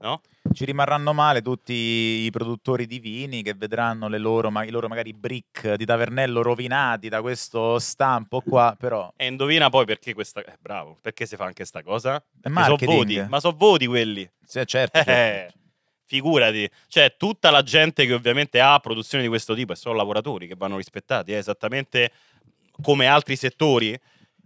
No? Ci rimarranno male tutti i produttori di vini che vedranno loro, ma, i loro magari brick di Tavernello rovinati da questo stampo qua, però... E indovina poi perché questa... Eh, bravo, perché si fa anche questa cosa? Ma sono voti, ma sono voti quelli. Sì, eh, certo. Eh, certo. Figurati, cioè tutta la gente che ovviamente ha produzioni di questo tipo e sono lavoratori che vanno rispettati, eh, esattamente come altri settori,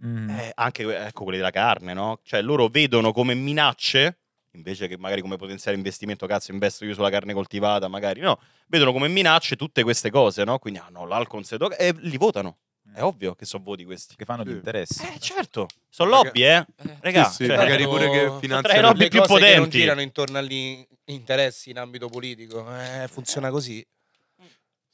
mm. eh, anche ecco, quelli della carne, no? Cioè loro vedono come minacce invece che magari come potenziale investimento, cazzo, investo io sulla carne coltivata, magari no, vedono come minacce tutte queste cose, no? Quindi, ah l'alcol se do... e li votano. È eh. ovvio che sono voti questi. Che fanno sì. di interessi. Eh, certo. Sono lobby, eh. eh. Regà, sì, sì. Cioè, magari pure che finanziano tra i lobby più potenti. non girano intorno agli interessi in ambito politico. Eh, funziona così.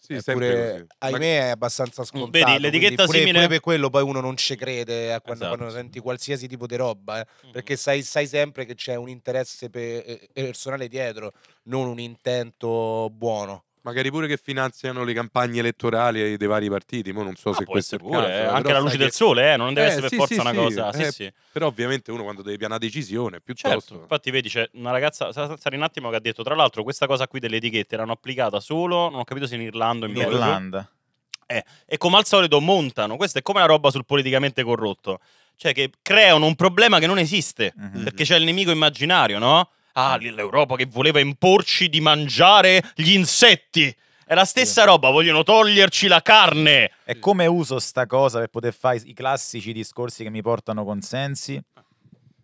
Sì, pure, ahimè è abbastanza mm, scontato Vedi, l'etichetta pure, simile... pure per quello poi uno non ci crede eh, quando, esatto. quando senti qualsiasi tipo di roba eh, mm-hmm. perché sai, sai, sempre che c'è un interesse pe- eh, personale dietro non un intento buono Magari pure che finanziano le campagne elettorali dei vari partiti, ma non so ah, se questo è pure, caso, eh, eh anche la luce del sole, eh, non deve eh, essere sì, per forza sì, una cosa. Eh, sì, però ovviamente uno quando deve pianare decisione, piuttosto. Certo, infatti vedi c'è una ragazza, sarà un attimo che ha detto, tra l'altro questa cosa qui delle etichette l'hanno applicata solo, non ho capito se in Irlanda o in, in Irlanda. Eh, e come al solito montano, questa è come la roba sul politicamente corrotto, cioè che creano un problema che non esiste, mm-hmm. perché c'è il nemico immaginario, no? Ah, l'Europa che voleva imporci di mangiare gli insetti. È la stessa roba, vogliono toglierci la carne. E come uso sta cosa per poter fare i classici discorsi che mi portano consensi? Ah.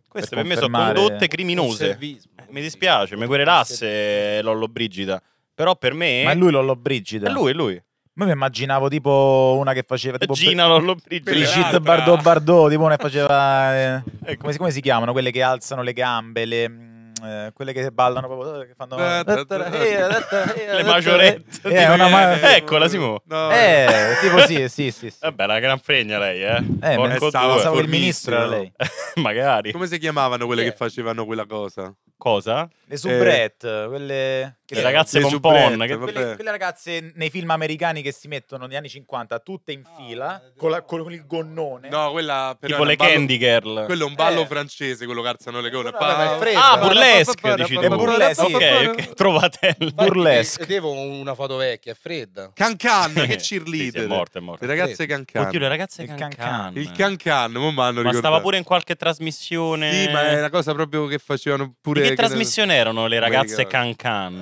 Queste per, per me sono condotte criminose. Mi dispiace, mi querelasse Lollo Brigida. Però per me. Ma è lui Lollo Brigida. È lui, è lui. Ma mi immaginavo tipo una che faceva tipo Gina Lollo Brigida. Brigitte Bardot Bardot, tipo una che faceva eh, ecco. come, come, si chiamano quelle che alzano le gambe, le eh, quelle che ballano proprio, eh, che fanno... Eh, eh, le maggiorette. Eh, ma... Eccola, Simo. No. Eh, tipo sì, sì, sì. sì. Vabbè, la gran fregna lei, eh. Eh, Porco stava, stava il ministro no? lei. Magari. Come si chiamavano quelle che facevano quella cosa? Cosa? Le soubrette, quelle... le ragazze con pompon. Che... Quelle, quelle, ragazze nei film americani che si mettono negli anni 50 tutte in ah, fila, ah, con, la, con, il gonnone. No, quella... tipo le ballo, Candy Girl. Quello è un ballo francese, quello calzano le gonne. Ah, burlesco! burlesque, dici tu. È burlesque, ok, ok, trovatello. Burlesque. Vedevo una foto vecchia, è fredda. Cancan, che eh, cheerleader. è morto, è morto. Le ragazze cancan. Oddio, le ragazze cancan. Il cancan, ma mi hanno ricordato. Ma stava pure in qualche trasmissione. Sì, ma è una cosa proprio che facevano pure... Di che trasmissione erano le ragazze cancan?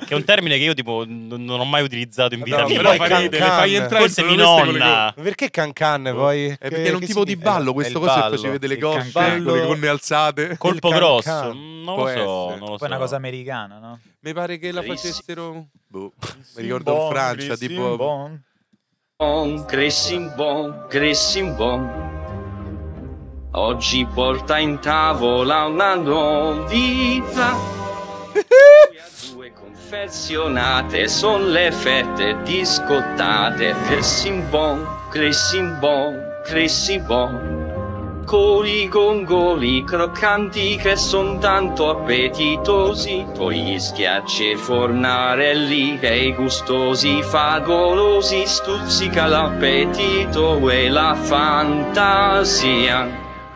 Eh. Che è un termine che io tipo non ho mai utilizzato in vita mia. Però fai ridere, fai entrare Forse mia nonna. Perché cancan eh, poi? È perché è un tipo di ballo, questo coso che facevi delle cosce con le gonne alzate. Colpo grosso. no, non lo so. Non lo Poi è una cosa americana, no? Mi pare che la facessero. Boh, mi ricordo in Francia, Crazy tipo. Bon. Bon, Cressim Bon, Cressim Bon. Oggi porta in tavola una novità. due confezionate sono le fette discottate. Cressim Bon, Cressim Bon, Cressim Bon con i gongoli croccanti che son tanto appetitosi, poi schiacci e fornarelli e i gustosi fagolosi stuzzica l'appetito e la fantasia.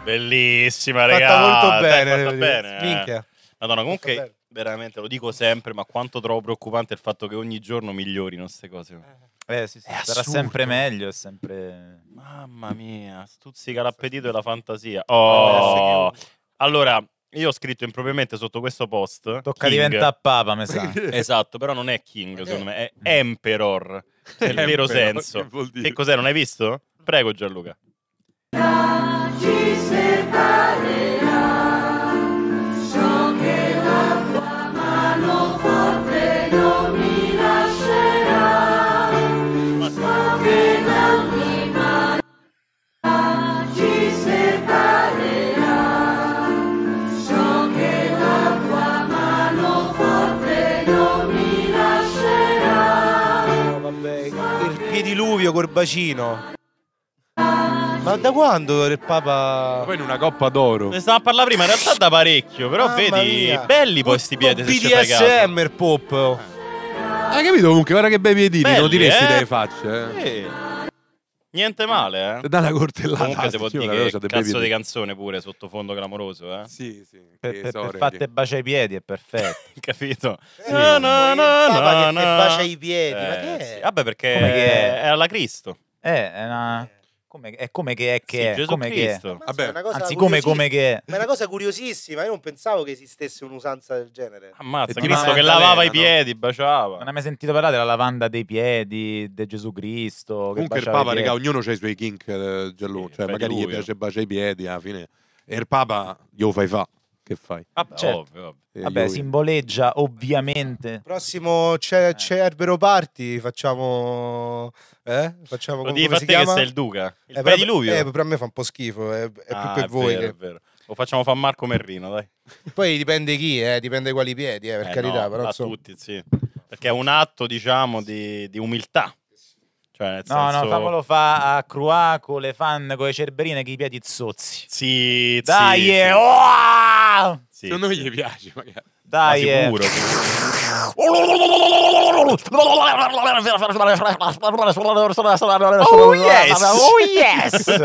Bellissima, fatta ragazzi. molto eh, bene, fatta bene. Eh. Minchia. Madonna, comunque fatta veramente lo dico sempre, ma quanto trovo preoccupante il fatto che ogni giorno migliorino queste cose. Eh, sì, sì, sarà sempre meglio, è sempre Mamma mia, stuzzica l'appetito e la fantasia. Oh. Allora, io ho scritto impropriamente sotto questo post. Tocca King. diventare papa, mi sa. esatto, però non è King, eh. secondo me, è mm. Emperor. nel cioè, vero senso. Che, che cos'è? Non hai visto? Prego, Gianluca. Giulio Corbacino. Ma da quando il Papa. Poi in una coppa d'oro. Ne stavamo a parlare prima, in realtà da parecchio. Però Mamma vedi, mia. belli poi sti piedi. BDSM il pop. Hai capito comunque? Guarda che bei piedini, belli, non diresti eh? delle facce. Eh. Sì. Niente male, eh? Dalla cortellata. Comunque devo sì, dire che cazzo bevite. di canzone pure, sottofondo clamoroso, eh? Sì, sì. Per, per, per fatte bacia i piedi, è perfetto. Capito? Eh, sì. No, no, no, no, no. bacia i piedi, eh, ma che è? Sì. Vabbè, perché è? è alla Cristo. Eh, è una... Come, è come che è che sì, è, come Cristo. che è. Vabbè, anzi come, come che è. Ma è una cosa curiosissima, io non pensavo che esistesse un'usanza del genere. Ammazza, Cristo che lavava no? i piedi, baciava. Non hai mai sentito parlare della lavanda dei piedi, di de Gesù Cristo Comunque il Papa, raga, ognuno ha i suoi kink, eh, sì, cioè magari lui, gli piace baciare i piedi, alla fine... E il Papa glielo fai fa. Che fai? Vabbè, ah, certo. ovvio, ovvio. Vabbè simboleggia ovviamente. Eh, prossimo c'è, Cerbero Party, facciamo... Eh? facciamo Lo come si chiama? che sei il duca. Il eh, prediluvio. Eh, per me fa un po' schifo, eh, è, è ah, più per è voi. Vero, che... Lo facciamo fa Marco Merrino, dai. Poi dipende chi, eh, dipende quali piedi, eh, per eh, carità. No, però, a insomma... tutti, sì. Perché è un atto, diciamo, di, di umiltà cioè, no, senso... no, Famolo fa a Crua con le fan con le cerberine che i piedi zozzi. Sì, dai, sì, e... Eh, oh! sì. Secondo me gli piace, magari. Dai, Ma sicuro. Eh. oh yes! Oh yes!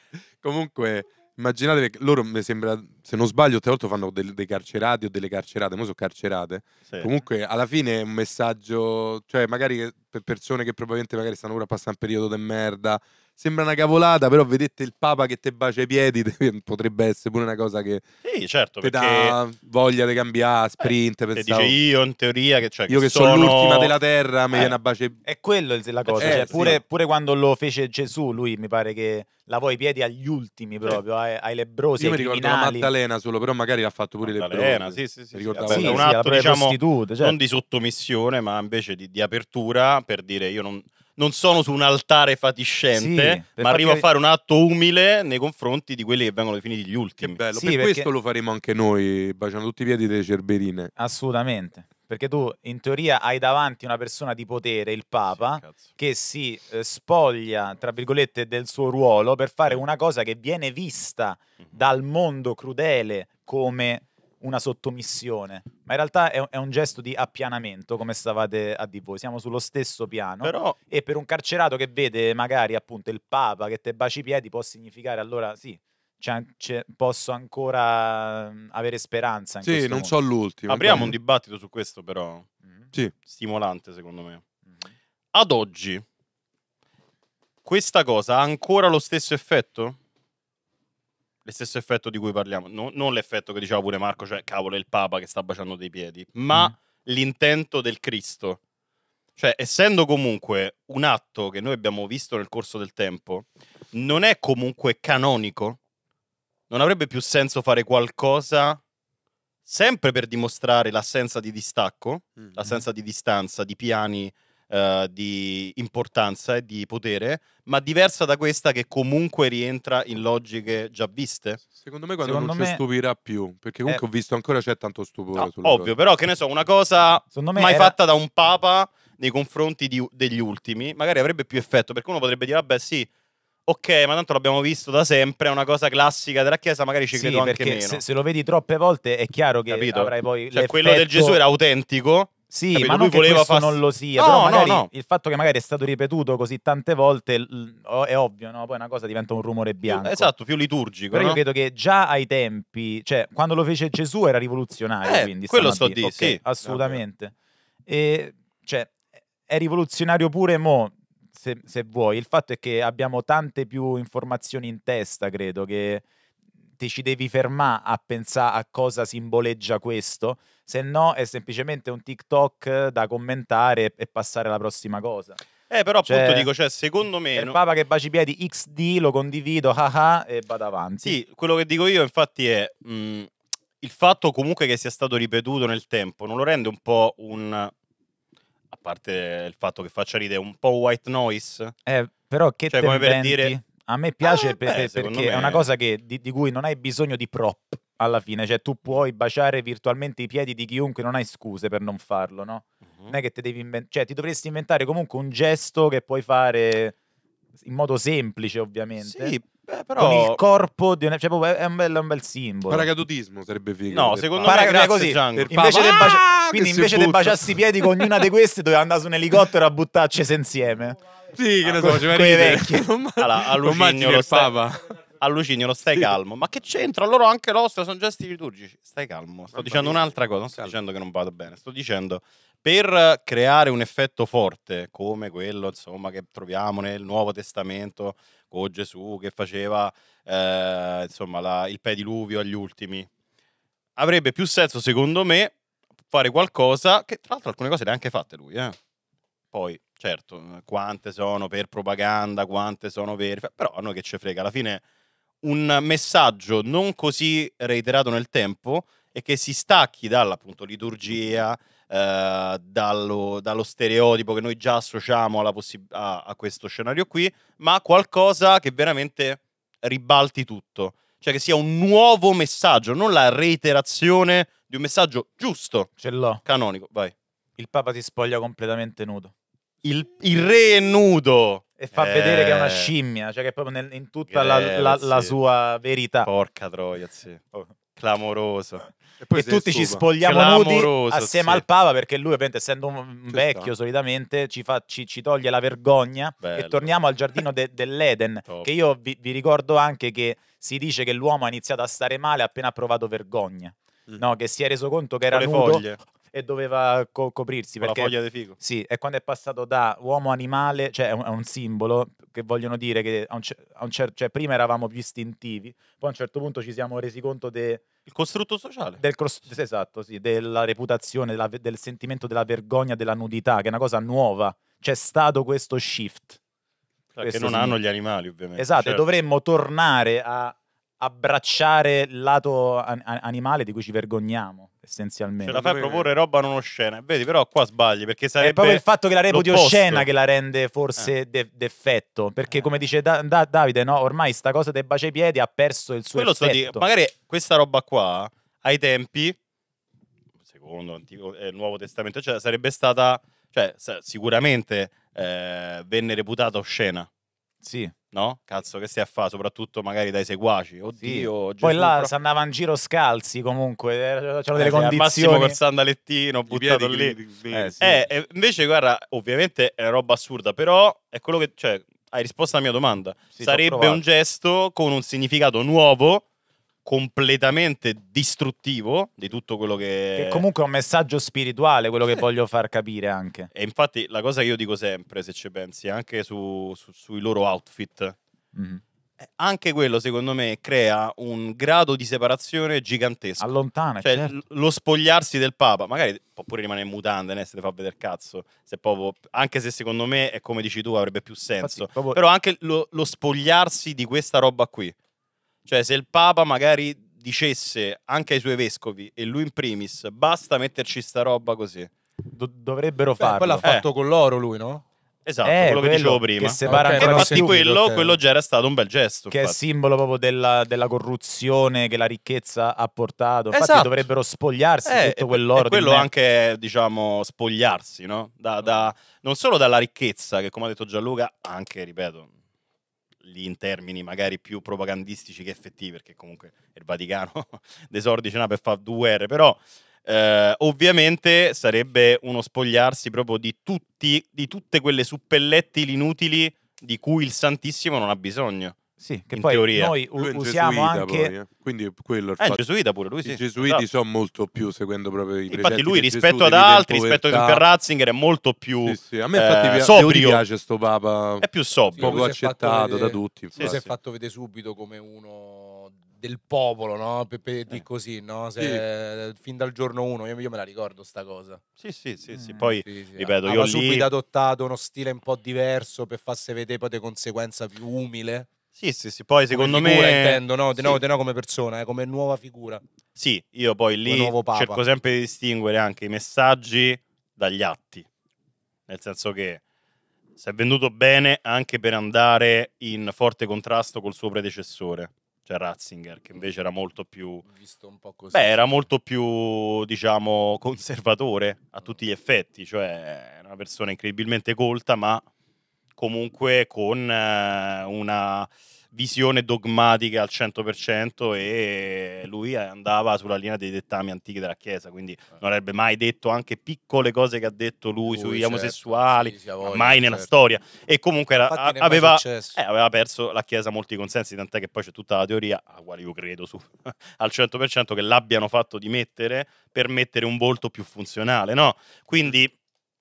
Comunque, immaginate che loro mi sembra, se non sbaglio, te volte fanno dei, dei, carcerati o delle carcerate, ma sono carcerate. Sì. Comunque, alla fine è un messaggio, cioè magari per persone che probabilmente magari stanno ora passando un periodo di merda, sembra una cavolata, però vedete il Papa che te bacia i piedi, potrebbe essere pure una cosa che sì, certo, ti dà voglia di cambiare, sprint, eh, pensavo, dice io in teoria che cioè, Io che sono, sono l'ultima della terra, eh, mi viene a baciare È quello la eh, cosa, eh, cioè, pure, sì. pure, quando lo fece Gesù, lui mi pare che lavò i piedi agli ultimi proprio, ai, ai lebrosi, Io mi ricordo la Maddalena solo, però magari l'ha fatto pure Maddalena, lebrosi. Sì, sì, sì, sì, sì, un atto, diciamo, certo. non di sottomissione, ma invece di, di apertura per dire io non non sono su un altare fatiscente, sì, ma arrivo a fare un atto umile nei confronti di quelli che vengono definiti gli ultimi. Che bello, sì, per perché... questo lo faremo anche noi, baciando tutti i piedi delle cerberine. Assolutamente. Perché tu in teoria hai davanti una persona di potere, il Papa, sì, che si eh, spoglia, tra virgolette, del suo ruolo per fare una cosa che viene vista mhm. dal mondo crudele come una sottomissione, ma in realtà è, è, un gesto di appianamento, come stavate a dire voi. Siamo sullo stesso piano. Però... E per un carcerato che vede magari appunto il Papa che te baci i piedi, può significare allora sì. C'è, c'è, posso ancora avere speranza. sì, non mondo. so l'ultimo. Apriamo quindi... un dibattito su questo, però. Mm-hmm. Sì. Stimolante, secondo me. Mm-hmm. Ad oggi, questa cosa ha ancora lo stesso effetto? lo stesso effetto di cui parliamo, no, non l'effetto che diceva pure Marco, cioè cavolo è il Papa che sta baciando dei piedi, ma mm. l'intento del Cristo. Cioè, essendo comunque un atto che noi abbiamo visto nel corso del tempo, non è comunque canonico, non avrebbe più senso fare qualcosa sempre per dimostrare l'assenza di distacco, mm-hmm. l'assenza di distanza, di piani eh, di importanza e di potere, ma diversa da questa che comunque rientra in logiche già viste. Secondo me quando Secondo non me... ci stupirà più, perché eh. comunque eh... ho visto ancora c'è tanto stupore. No, ovvio, cosa. però che ne so, una cosa mai era... fatta da un papa nei confronti di, degli ultimi, magari avrebbe più effetto, perché uno potrebbe dire, vabbè sì, ok, ma tanto l'abbiamo visto da sempre, è una cosa classica della Chiesa, magari ci credo sì, anche meno. Se, se lo vedi troppe volte è chiaro che Capito? avrai poi... Cioè, quello del Gesù era autentico, sì, Capito? ma non lui voleva far... non lo sia, no, però magari no, no. il fatto che magari è stato ripetuto così tante volte l- è ovvio, no? Poi una cosa diventa un rumore bianco. Esatto, più liturgico. Però io credo che già ai tempi, cioè quando lo fece Gesù era rivoluzionario, eh, quindi quello sto a dire, okay, sì. assolutamente. E, cioè è rivoluzionario pure mo se, se vuoi. Il fatto è che abbiamo tante più informazioni in testa, credo che ti ci devi fermare a pensare a cosa simboleggia questo, se no è semplicemente un TikTok da commentare e passare alla prossima cosa. Eh, però cioè, appunto dico, cioè, secondo me... Il Papa che baci piedi XD, lo condivido, haha, e vado avanti. Sì, quello che dico io infatti è... Mh, mm, il fatto comunque che sia stato ripetuto nel tempo non lo rende un po' un a parte il fatto che faccia ride, un po' white noise. Eh, però che cioè, come per dire a me piace ah, per, perché me... è una cosa che, di, di, cui non hai bisogno di prop alla fine, cioè tu puoi baciare virtualmente i piedi di chiunque, non hai scuse per non farlo, no? Uh-huh. Non è che te devi inventare, cioè ti dovresti inventare comunque un gesto che puoi fare in modo semplice, ovviamente. Sì, beh, però... Con il corpo di una... cioè, boh, è, un bel, un bel simbolo. Paracadutismo sarebbe figo. No, secondo me è così. invece pa- baci- ah, quindi invece di baciarsi i piedi con ognuna di queste doveva andare su un elicottero a buttarci insieme. Sì, che ne so, ci va ridere. Allora, a lo stai... Papa. A Lucignolo stai sì. calmo. Ma che c'entra? Loro anche l'ostia sono gesti liturgici. Stai calmo. Sto Mamma dicendo un'altra cosa, non sto calmo. dicendo che non vado bene. Sto dicendo per creare un effetto forte come quello insomma, che troviamo nel Nuovo Testamento con Gesù che faceva eh, insomma, la, il pediluvio agli ultimi, avrebbe più senso secondo me fare qualcosa che tra l'altro alcune cose le ha anche fatte lui. Eh. Poi certo, uhm, quante sono per propaganda, quante sono per... però a noi che ci frega, alla fine un messaggio non così reiterato nel tempo e che si stacchi dall'appunto liturgia, eh, dallo, dallo, stereotipo che noi già associamo possi- a, a questo scenario qui, ma qualcosa che veramente ribalti tutto cioè che sia un nuovo messaggio, non la reiterazione di un messaggio giusto. Ce l'ho. Canonico, vai. Il Papa ti spoglia completamente nudo il, il re è nudo. E fa eh, vedere che è una eh. scimmia, cioè che è proprio nel, in tutta la, la, la, sua verità. Porca troia, sì. Oh. Clamoroso. E, e tutti stufa. ci spogliamo nudi assieme sì. al Papa perché lui, ovviamente, essendo un vecchio solitamente, ci, fa, ci, ci toglie la vergogna Bello. e torniamo al giardino de, dell'Eden. Top. Che io vi, vi, ricordo anche che si dice che l'uomo ha iniziato a stare male appena ha provato vergogna. Mm. No, che si è reso conto che era Con nudo. Foglie e doveva co- coprirsi. Perché, la foglia di fico. Sì, e quando è passato da uomo animale, cioè è un, è un simbolo che vogliono dire che a un, a un cer- cioè, prima eravamo più istintivi, poi a un certo punto ci siamo resi conto del... il costrutto sociale. Del cros- esatto, sì, della reputazione, della, del sentimento della vergogna, della nudità, che è una cosa nuova. C'è stato questo shift. Cioè, che non significa. hanno gli animali, ovviamente. Esatto, certo. dovremmo tornare a abbracciare il lato an- animale di cui ci vergogniamo essenzialmente. Ce la fai proporre roba non oscena. Vedi, però qua sbagli perché sarebbe. È proprio il fatto che la reputi oscena che la rende forse eh. de- d'effetto. Perché, eh. come dice da- da- Davide, no, ormai sta cosa dei piedi ha perso il suo Quello effetto. Quello so di- magari questa roba qua ai tempi, secondo l'Antico eh, Nuovo Testamento, cioè, sarebbe stata, cioè, sicuramente eh, venne reputata oscena. Sì no? Cazzo, che stai a fare? Soprattutto magari dai seguaci. Oddio. Sì. Poi là però... si andava in giro scalzi comunque, eh, c'erano eh, delle sì, condizioni. Al massimo col sandalettino buttato piedi, lì. Eh, eh, sì. eh, invece, guarda, ovviamente è roba assurda, però è quello che... Cioè, hai risposto alla mia domanda. Sarebbe un gesto con un significato nuovo completamente distruttivo di tutto quello che... Che comunque è un messaggio spirituale, quello che voglio far capire anche. E infatti la cosa che io dico sempre, se ci pensi, anche su, su, sui loro outfit, mm-hmm. anche quello secondo me crea un grado di separazione gigantesco. Allontana, cioè, certo. lo spogliarsi del Papa, magari può pure rimanere in mutande, né, se ne fa vedere cazzo, se proprio, anche se secondo me è come dici tu, avrebbe più senso. Infatti, proprio... Però anche lo, lo spogliarsi di questa roba qui cioè, se il Papa magari dicesse anche ai suoi vescovi, e lui in primis, basta metterci sta roba così. Do- dovrebbero Beh, farlo. Poi l'ha fatto eh. con l'oro lui, no? Esatto, eh, quello, quello che dicevo prima. Che okay, infatti quello, okay. quello, già era stato un bel gesto. Che infatti. è simbolo proprio della, della, corruzione che la ricchezza ha portato. Infatti esatto. dovrebbero spogliarsi eh, tutto quell'oro. E quello di anche, diciamo, spogliarsi, no? Da, da, non solo dalla ricchezza, che come ha detto Gianluca, anche, ripeto, lì in termini magari più propagandistici che effettivi, perché comunque il Vaticano desordi ce n'ha per fare due guerre, però eh, ovviamente sarebbe uno spogliarsi proprio di, tutti, di tutte quelle suppellettili inutili di cui il Santissimo non ha bisogno. Sì, che in poi teoria. noi u- usiamo anche... Poi, eh. Quindi quello... Eh, gesuita pure, lui sì. I gesuiti no. Esatto. sono molto più, seguendo proprio i Infatti lui rispetto ad altri, rispetto a Ratzinger, è molto più sì, sì. A me infatti eh, piace, sobrio. piace sto Papa. È più sobrio. Poco accettato vedere... da tutti. Sì, si è fatto vedere subito come uno del popolo, no? per, di eh. così, no? Se, sì. Fin dal giorno 1, io, io, me la ricordo sta cosa. Sì, sì, sì, sì. Mm. poi sì, sì, ripeto, io lì... subito adottato uno stile un po' diverso per farsi vedere poi di conseguenza più umile. Sì, sì, sì. Poi secondo figura, me. intendo, no? Te, sì. no, te no come persona, eh, come nuova figura. Sì, io poi lì cerco sempre di distinguere anche i messaggi dagli atti. Nel senso che si è venduto bene anche per andare in forte contrasto col suo predecessore, cioè Ratzinger, che invece era molto più. Visto un po' così. Beh, era molto più, diciamo, conservatore a tutti gli effetti. Cioè, una persona incredibilmente colta, ma comunque con eh, una visione dogmatica al 100% e lui andava sulla linea dei dettami antichi della Chiesa, quindi eh. non avrebbe mai detto anche piccole cose che ha detto lui, lui sugli certo, omosessuali, voglia, mai certo. nella storia. E comunque era, aveva, eh, aveva, perso la Chiesa molti consensi, tant'è che poi c'è tutta la teoria, a quale io credo su, al 100%, che l'abbiano fatto dimettere per mettere un volto più funzionale. No? Quindi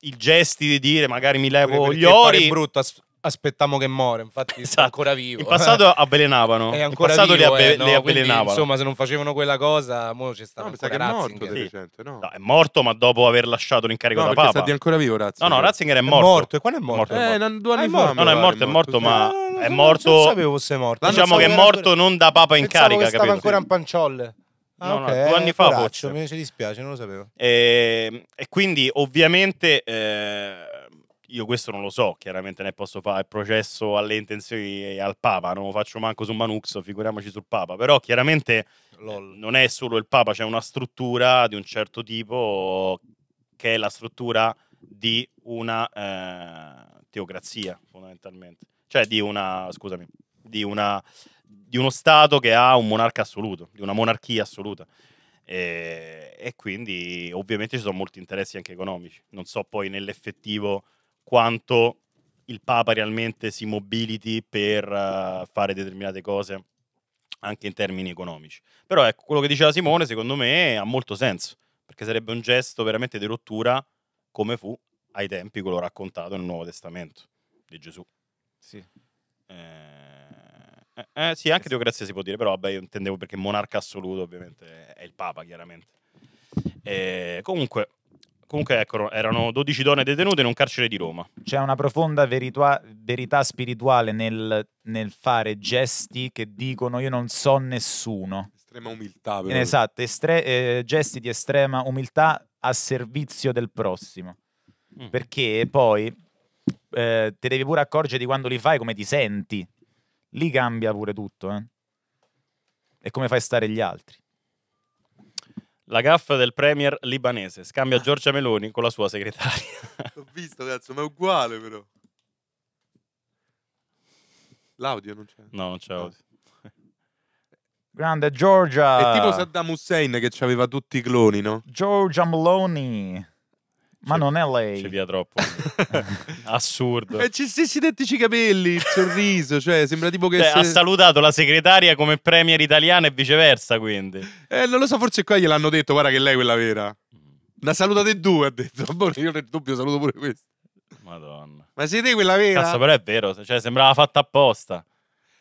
il gesti di dire magari mi levo gli ori. È brutto, as- aspettiamo che muore, infatti esatto. sta ancora vivo. In passato avvelenavano. È ancora in passato vivo, eh, li, abbe- eh, no, li avvelenavano. Quindi, insomma, se non facevano quella cosa, mo ci stanno no, ancora che è morto recente, no? no? è morto, ma dopo aver lasciato l'incarico no, da Papa. No, è ancora vivo Ratzinger. No, no, Ratzinger è morto. È morto. E quando è morto? È eh, morto. Eh, non, due ah, anni ah, fa. No, no, è morto, è morto, ma è morto. Non sapevo fosse morto. Diciamo che è morto non da Papa in carica, capito? stava ancora in panciolle. Ah, no, okay. no, due anni fa Poraccio, mi dispiace, non lo sapevo. E, ehm, e quindi ovviamente eh, io questo non lo so, chiaramente ne posso fare il processo alle intenzioni al Papa, non lo faccio manco su Manux, figuriamoci sul Papa, però chiaramente eh, Lol. non è solo il Papa, c'è una struttura di un certo tipo che è la struttura di una eh, teocrazia fondamentalmente, cioè di una, scusami, di una di uno Stato che ha un monarca assoluto, di una monarchia assoluta. E, e, quindi ovviamente ci sono molti interessi anche economici. Non so poi nell'effettivo quanto il Papa realmente si mobiliti per uh, fare determinate cose anche in termini economici. Però ecco, quello che diceva Simone secondo me ha molto senso, perché sarebbe un gesto veramente di rottura come fu ai tempi quello raccontato nel Nuovo Testamento di Gesù. Sì. Eh, eh, eh, sì, anche teocrazia si può dire, però vabbè, io intendevo perché monarca assoluto ovviamente è il Papa, chiaramente. E eh, comunque, comunque ecco, erano 12 donne detenute in un carcere di Roma. C'è una profonda veritua- verità spirituale nel, nel, fare gesti che dicono io non so nessuno. Estrema umiltà. Però. Esatto, estre- eh, gesti di estrema umiltà a servizio del prossimo. Mm. Perché poi eh, te devi pure accorgere di quando li fai come ti senti lì cambia pure tutto. Eh? E come fai stare gli altri? La gaffa del premier libanese scambia ah. Giorgia Meloni con la sua segretaria. L'ho visto, cazzo, ma è uguale però. L'audio non c'è. No, non c'è audio. Grande Giorgia! È tipo Saddam Hussein che aveva tutti i cloni, no? Giorgia Meloni. Ma cioè, non è lei. Ci via troppo. Assurdo. E eh, ci stessi identici capelli, il sorriso, cioè sembra tipo che... Cioè, se... Ha salutato la segretaria come premier italiana e viceversa, quindi. Eh, non lo so, forse qua gliel'hanno detto, guarda che lei è quella vera. Mm. La salutate due, ha detto. Boh, io nel dubbio saluto pure questo. Madonna. Ma siete quella vera? Cazzo, però è vero, cioè sembrava fatta apposta.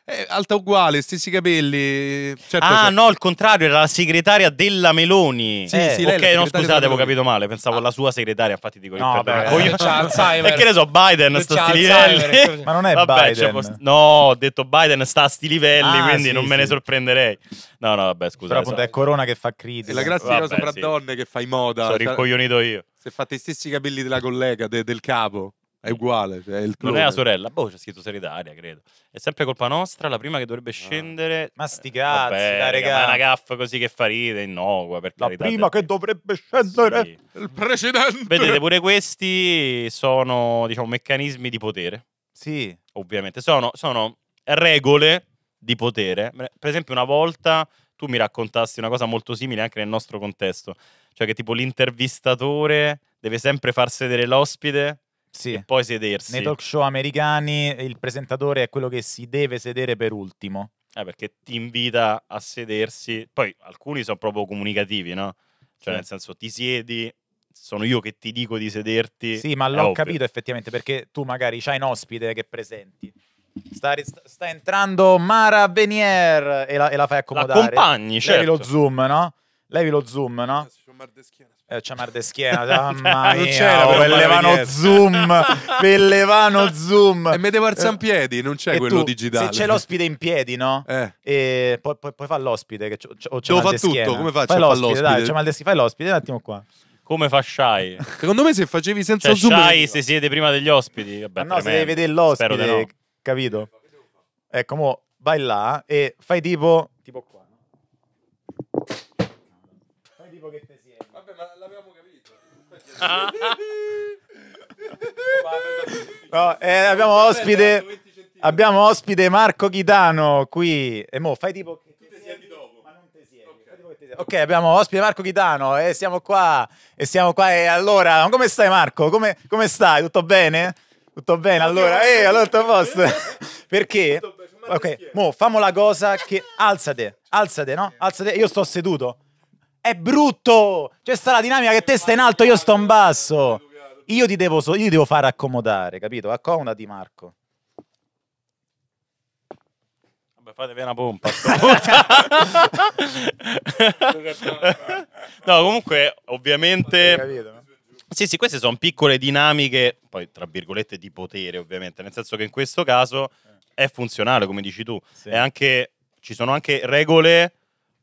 Eh, alta uguale, stessi capelli. Certo, ah, certo. no, il contrario, era la segretaria della Meloni. Sì, eh, sì, ok, no, scusate, avevo capito male. Pensavo ah. alla sua segretaria, infatti dico no, il vabbè, voglio... c'è E che ne so, Biden sta a sti livelli. Ma non è vabbè, Biden. Post... No, ho detto Biden sta a sti livelli, ah, quindi sì, non me ne sorprenderei. No, no, vabbè, scusa. Però appunto so. è Corona che fa critica. crisi. La grazia cosa fra donne che fai moda. Sono rincoglionito io. Se fate i stessi capelli della collega, de, del capo. È uguale. Cioè è non è la sorella, boh, c'è scritto Seridaria, credo. È sempre colpa nostra, la prima che dovrebbe ah. scendere. Ah. Ma sti eh, cazzi, Vabbè, dai, regà. una gaffa così che fa ridere, innocua. Per la carità, prima del... Cioè. che dovrebbe scendere sì. il precedente. Vedete, pure questi sono, diciamo, meccanismi di potere. Sì. Ovviamente, sono, sono regole di potere. Per esempio, una volta tu mi raccontasti una cosa molto simile anche nel nostro contesto, cioè che tipo l'intervistatore deve sempre far sedere l'ospite sì. e poi sedersi. Nei talk show americani il presentatore è quello che si deve sedere per ultimo. Eh, perché ti invita a sedersi. Poi alcuni sono proprio comunicativi, no? Cioè, sì. nel senso, ti siedi, sono io che ti dico di sederti. Sì, ma l'ho ovvio. capito effettivamente, perché tu magari c'hai un ospite che presenti. Sta, sta entrando Mara Venier e la, e la fai accomodare. Accompagni, certo. lo zoom, no? Levi lo zoom, no? Eh, c'è Mardeschiena, mamma non c'era oh, Pellevano Zoom, Pellevano Zoom. E Medieval eh, in Piedi, non c'è e quello tu, digitale. Se c'è l'ospite in piedi, no? Eh. E poi, poi, poi fa l'ospite. Che c'è, c'è Devo fare tutto, come faccio fai a fare l'ospite? Dai, c'è Maldeschi, fai l'ospite, un attimo qua. Come fa Shai? Secondo me se facevi senza cioè, Zoom... Shai se siete prima degli ospiti. Vabbè, no, se devi vedere l'ospite, no. capito? Ecco, mo vai là e fai tipo... Tipo qua, No, eh, abbiamo ospite. Abbiamo ospite Marco Chitano qui. E mo fai tipo che tu siedi dopo. Ma non te siedi. ok, abbiamo ospite Marco Chitano e eh, siamo qua. E siamo qua. E allora, come stai Marco? Come, come stai? Tutto bene? Tutto bene? Allora, eh, allora tutto a posto. Perché? Ok, mo famo la cosa che alzate, alzate, no? Alzate, io sto seduto. È brutto! C'è cioè, sta la dinamica che te stai in alto, io sto in basso. Io ti devo, io devo far accomodare, capito? Accomodati, Marco. Vabbè, fatevi una pompa. no, comunque, ovviamente... Capito, Sì, sì, queste sono piccole dinamiche, poi tra virgolette di potere ovviamente, nel senso che in questo caso eh. è funzionale, come dici tu, sì. anche, ci sono anche regole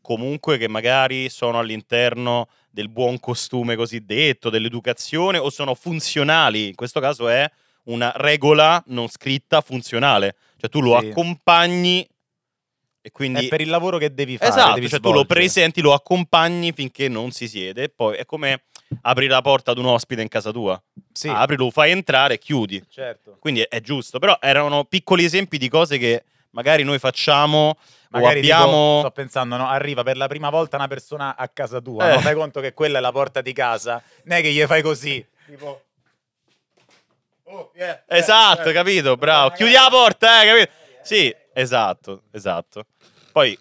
comunque che magari sono all'interno del buon costume cosiddetto, dell'educazione o sono funzionali. In questo caso è una regola non scritta funzionale, cioè tu lo sì. accompagni e quindi è per il lavoro che devi fare. Esatto, devi cioè tu lo presenti, lo accompagni finché non si siede, poi è come apri la porta ad un ospite in casa tua. Sì. Apri, lo fai entrare e chiudi. Certo. Quindi è, è giusto, però erano piccoli esempi di cose che magari noi facciamo magari abbiamo... Dico, sto pensando, no? arriva per la prima volta una persona a casa tua, eh. no? fai conto che quella è la porta di casa, non è che gli fai così, tipo... Oh, yeah, esatto, yeah, capito, bravo. Chiudi la porta, eh, capito? Sì, esatto, esatto. Poi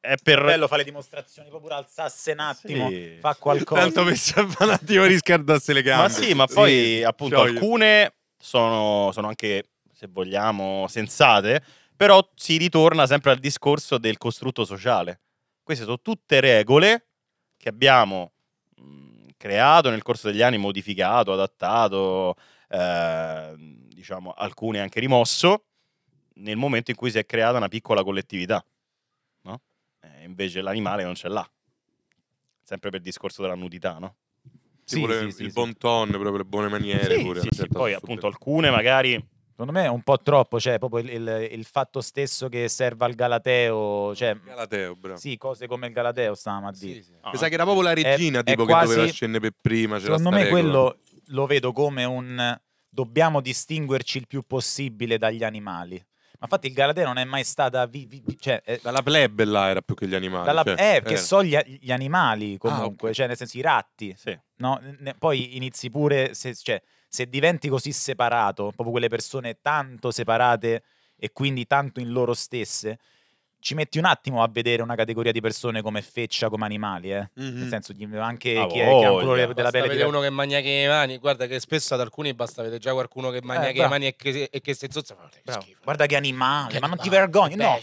è per... bello fare le dimostrazioni proprio alzasse un attimo, sì. fa qualcosa. Tanto per salvare un attimo riscaldasse le gambe. Ma sì, ma poi sì, appunto gioia. alcune sono, sono anche, se vogliamo, sensate però si ritorna sempre al discorso del costrutto sociale. Queste sono tutte regole che abbiamo mm, creato nel corso degli anni, modificato, adattato, eh, diciamo alcune anche rimosso, nel momento in cui si è creata una piccola collettività. No? Eh, invece l'animale non ce l'ha. Sempre per il discorso della nudità, no? Sì, sì, sì il sì, bon ton, proprio le buone maniere. pure, certo poi appunto alcune magari Secondo me è un po' troppo, cioè proprio il, il, il fatto stesso che serva al Galateo, cioè, Galateo, bravo. Sì, cose come il Galateo stavamo a dire. Sì, sì. Ah. Pensavo che era proprio la regina è, tipo è quasi, che doveva scendere per prima, Secondo me regola. quello lo vedo come un dobbiamo distinguerci il più possibile dagli animali. Ma infatti il Galateo non è mai stata. Vi, vi, cioè, eh, dalla plebe là era più che gli animali. Dalla, cioè, eh, perché eh. so gli, gli, animali comunque, ah, okay. cioè nel senso i ratti. Sì. No? Ne, poi inizi pure. Se, cioè, se diventi così separato, proprio quelle persone tanto separate e quindi tanto in loro stesse, ci metti un attimo a vedere una categoria di persone come feccia, come animali, eh? mm-hmm. nel senso anche ah, chi, è, chi ha un colore yeah, della pelle Vedere uno che mangia che le mani, guarda che spesso ad alcuni basta vedere già qualcuno che eh, mangia eh, che le mani e che, e che si zozza, guarda che animale, che ma animale. non ti vergogni, no,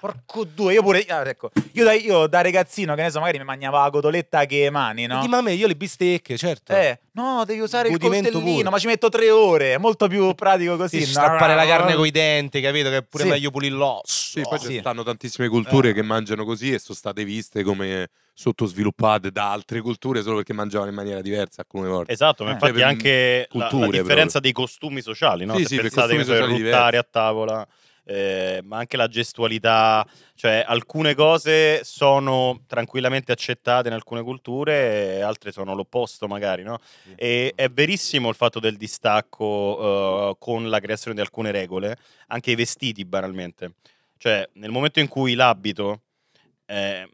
Porco due, io pure. Ah, ecco. io, da, io da, ragazzino, che ne so, magari mi mangiava la cotoletta che mani, no? a me, io le bistecche, certo. Eh, no, devi usare Budimento il coltellino, pure. ma ci metto tre ore. È molto più pratico così. Sì, Strappare la carne coi denti, capito? Che è pure sì. meglio pulire l'osso. Sì, poi ci sì. stanno tantissime culture eh. che mangiano così e sono state viste come sottosviluppate da altre culture solo perché mangiavano in maniera diversa alcune volte. Esatto, ma eh. infatti cioè, anche culture, la, la, differenza proprio. dei costumi sociali, no? Sì, Se sì, pensate che per ruttare a tavola eh, ma anche la gestualità, cioè alcune cose sono tranquillamente accettate in alcune culture, altre sono l'opposto magari, no? E è verissimo il fatto del distacco uh, con la creazione di alcune regole, anche i vestiti banalmente, cioè nel momento in cui l'abito eh,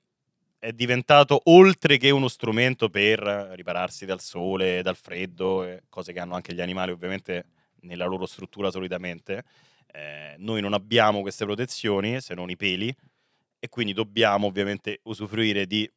è diventato oltre che uno strumento per ripararsi dal sole, dal freddo, cose che hanno anche gli animali ovviamente nella loro struttura solitamente, eh, noi non abbiamo queste protezioni se non i peli e quindi dobbiamo ovviamente usufruire di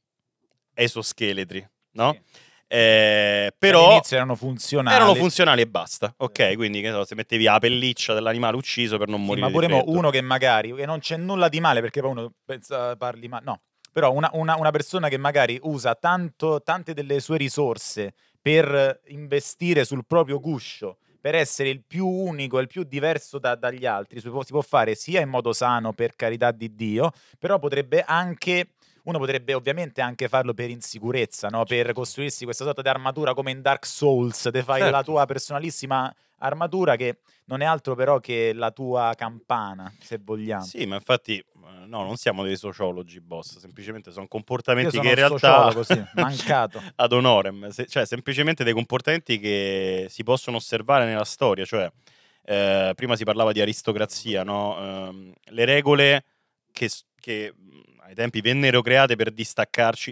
esoscheletri, no? Sì. Eh, cioè, però all'inizio erano funzionali. Erano funzionali e basta. Ok, quindi che so, se mettevi la pelliccia dell'animale ucciso per non sì, morire. ma pure uno che magari che non c'è nulla di male perché poi uno pensa, parli ma no. Però una, una, una persona che magari usa tanto, tante delle sue risorse per investire sul proprio guscio per essere il più unico, il più diverso da, dagli altri, si può, si può fare sia in modo sano, per carità di Dio, però potrebbe anche uno potrebbe ovviamente anche farlo per insicurezza, no? per costruirsi questa sorta di armatura come in Dark Souls, te fai certo. la tua personalissima armatura che non è altro però che la tua campana, se vogliamo. Sì, ma infatti eh, no, non siamo dei sociologi, boss, semplicemente sono comportamenti sono che in realtà così, mancato. ad onorem, se, cioè semplicemente dei comportamenti che si possono osservare nella storia, cioè eh, prima si parlava di aristocrazia, no? Eh, le regole che, che ai tempi vennero create per distaccarsi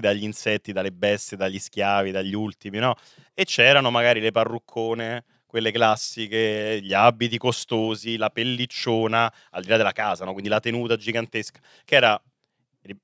dagli insetti, dalle bestie, dagli schiavi, dagli ultimi, no? E c'erano magari le parruccone, quelle classiche, gli abiti costosi, la pellicciona, al di là della casa, no? Quindi la tenuta gigantesca, che era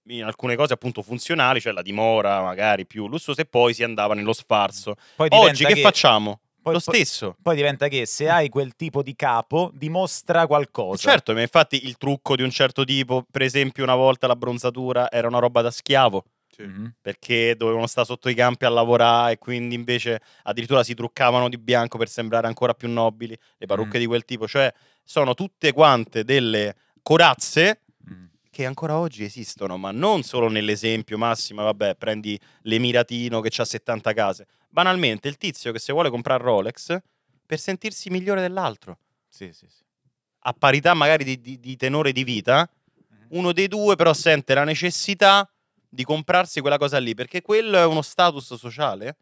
in alcune cose appunto funzionali, cioè la dimora magari più lussuosa e poi si andava nello sfarzo. Oggi che, che facciamo? Poi, lo stesso. Poi, poi, diventa che se hai quel tipo di capo dimostra qualcosa. Certo, ma infatti il trucco di un certo tipo, per esempio una volta la bronzatura era una roba da schiavo. Sì. Mm-hmm. Perché dovevano stare sotto i campi a lavorare e quindi invece addirittura si truccavano di bianco per sembrare ancora più nobili, le mm. parrucche mm. di quel tipo, cioè sono tutte quante delle corazze che ancora oggi esistono, ma non solo nell'esempio massimo, vabbè, prendi l'emiratino che ha 70 case. Banalmente, il tizio che se vuole comprare Rolex per sentirsi migliore dell'altro. Sì, sì, sì. A parità magari di, di, di tenore di vita, mhm. uno dei due però sente la necessità di comprarsi quella cosa lì, perché quello è uno status sociale,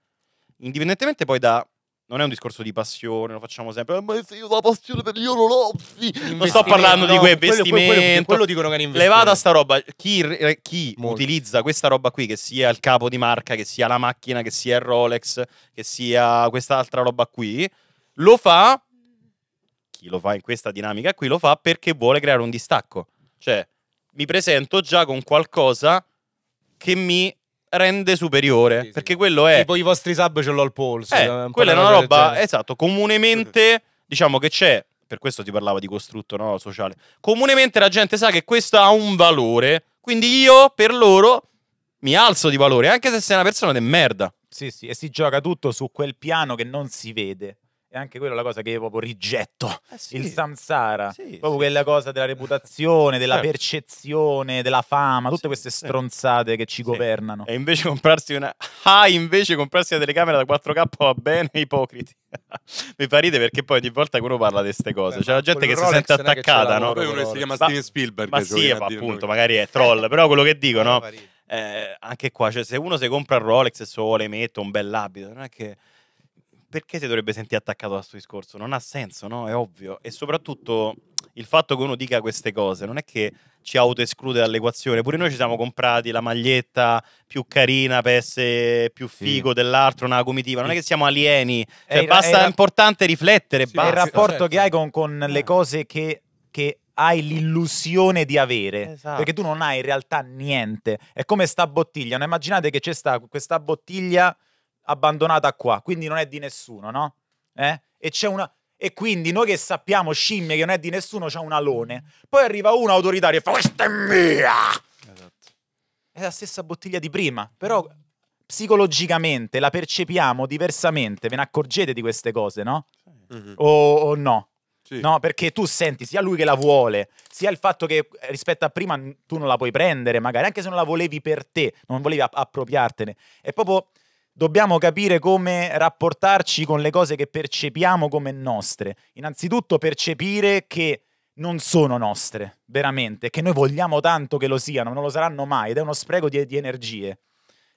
indipendentemente poi da non è un discorso di passione, lo facciamo sempre. Ma se io ho la passione per gli orologi, non sto parlando no, di quei vestimenti. Quello, quello, quello dicono che è Levata sta roba. Chi, eh, chi utilizza questa roba qui, che sia il capo di marca, che sia la macchina, che sia il Rolex, che sia quest'altra roba qui, lo fa. Chi lo fa in questa dinamica qui lo fa perché vuole creare un distacco. Cioè, mi presento già con qualcosa che mi rende superiore. Sì, sì. Perché quello è. Tipo i vostri sub ce l'ho al polso. Eh, eh quella è una roba, esatto, comunemente diciamo che c'è. Per questo ti parlavo di costrutto no, sociale. Comunemente la gente sa che questo ha un valore. Quindi io per loro mi alzo di valore, anche se sei una persona di merda. Sì, sì, e si gioca tutto su quel piano che non si vede. E anche quella è la cosa che io proprio rigetto. Eh sì. Il samsara, sì, proprio sì. quella cosa della reputazione, della certo. percezione, della fama, tutte queste stronzate che ci governano. E invece comprarsi una... Ah, invece comprarsi una telecamera da 4K va bene, ipocriti. Mi fa ridere perché poi ogni volta che uno parla di queste cose c'è la gente che Rolex si sente attaccata, no? Poi uno si chiama ma, Steven Spielberg. Ma sì, appunto, magari è troll, però quello che dico, no? Eh, anche qua, cioè, se uno si compra il Rolex e solo le mette un bell'abito, non è che perché si dovrebbe sentire attaccato a questo discorso? Non ha senso, no? È ovvio. E soprattutto il fatto che uno dica queste cose non è che ci autoesclude dall'equazione. Pure noi ci siamo comprati la maglietta più carina per essere più figo sì. dell'altro, una comitiva. Non è che siamo alieni. Cioè, è, basta, è, importante riflettere. Sì, basta. Il rapporto certo, che hai certo. con, con le eh. cose che, che hai l'illusione di avere, esatto. perché tu non hai in realtà niente. È come sta bottiglia. Non immaginate che c'è sta questa bottiglia abbandonata qua, quindi non è di nessuno, no? Eh? E c'è una... E quindi noi che sappiamo, scimmie, che non è di nessuno, c'è un alone. Poi arriva uno autoritario e fa, questa è mia! Esatto. È la stessa bottiglia di prima, però psicologicamente la percepiamo diversamente, ve ne accorgete di queste cose, no? Mm -hmm. o, o, no? Sì. No, perché tu senti sia lui che la vuole, sia il fatto che eh, rispetto a prima tu non la puoi prendere, magari anche se non la volevi per te, non volevi app appropriartene. È proprio dobbiamo capire come rapportarci con le cose che percepiamo come nostre. Innanzitutto percepire che non sono nostre, veramente, che noi vogliamo tanto che lo siano, non lo saranno mai, ed è uno spreco di, di energie.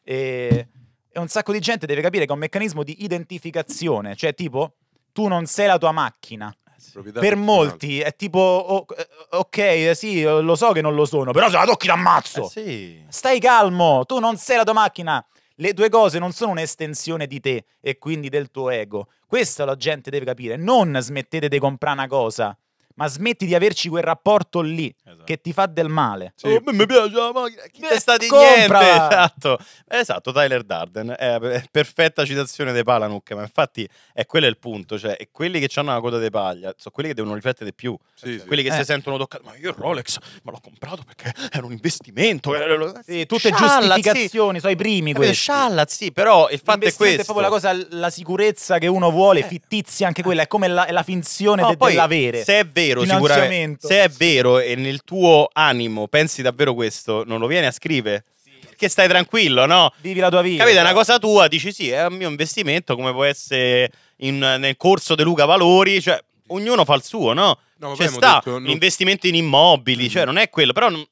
E, e, un sacco di gente deve capire che è un meccanismo di identificazione, cioè tipo, tu non sei la tua macchina. Eh Proprietà per molti è tipo, oh, eh, ok, eh, sì, lo so che non lo sono, però se la tocchi ti ammazzo. Eh sì. Stai calmo, tu non sei la tua macchina le due cose non sono un'estensione di te e quindi del tuo ego. Questo la gente deve capire. Non smettete di comprare una cosa ma smetti di averci quel rapporto lì esatto. che ti fa del male. Sì. Oh, mi piace la macchina, chi testa eh, di niente. Esatto. esatto, Tyler Darden, eh, è perfetta citazione dei Palanuk, ma infatti è quello il punto, cioè quelli che hanno la coda di paglia sono quelli che devono riflettere di più, sì, quelli sì. che eh. si sentono toccati, ma io il Rolex ma l'ho comprato perché era un investimento, era... Sì, tutte Scialla, giustificazioni, sono i primi questi. Scialla, sì, però il fatto è questo. È proprio la cosa, la sicurezza che uno vuole, eh. fittizia anche quella, è come la, la finzione no, de- poi, dell'avere. Se è vero vero, sicuramente, se è vero e nel tuo animo pensi davvero questo, non lo vieni a scrivere. Sì. stai tranquillo, no? Vivi la tua vita. Capite, è una cosa tua, dici sì, è un mio investimento, come può essere in, nel corso di Luca Valori, cioè ognuno fa il suo, no? no vabbè, cioè sta detto, non... l'investimento in immobili, mm-hmm. cioè mm. non è quello, però non,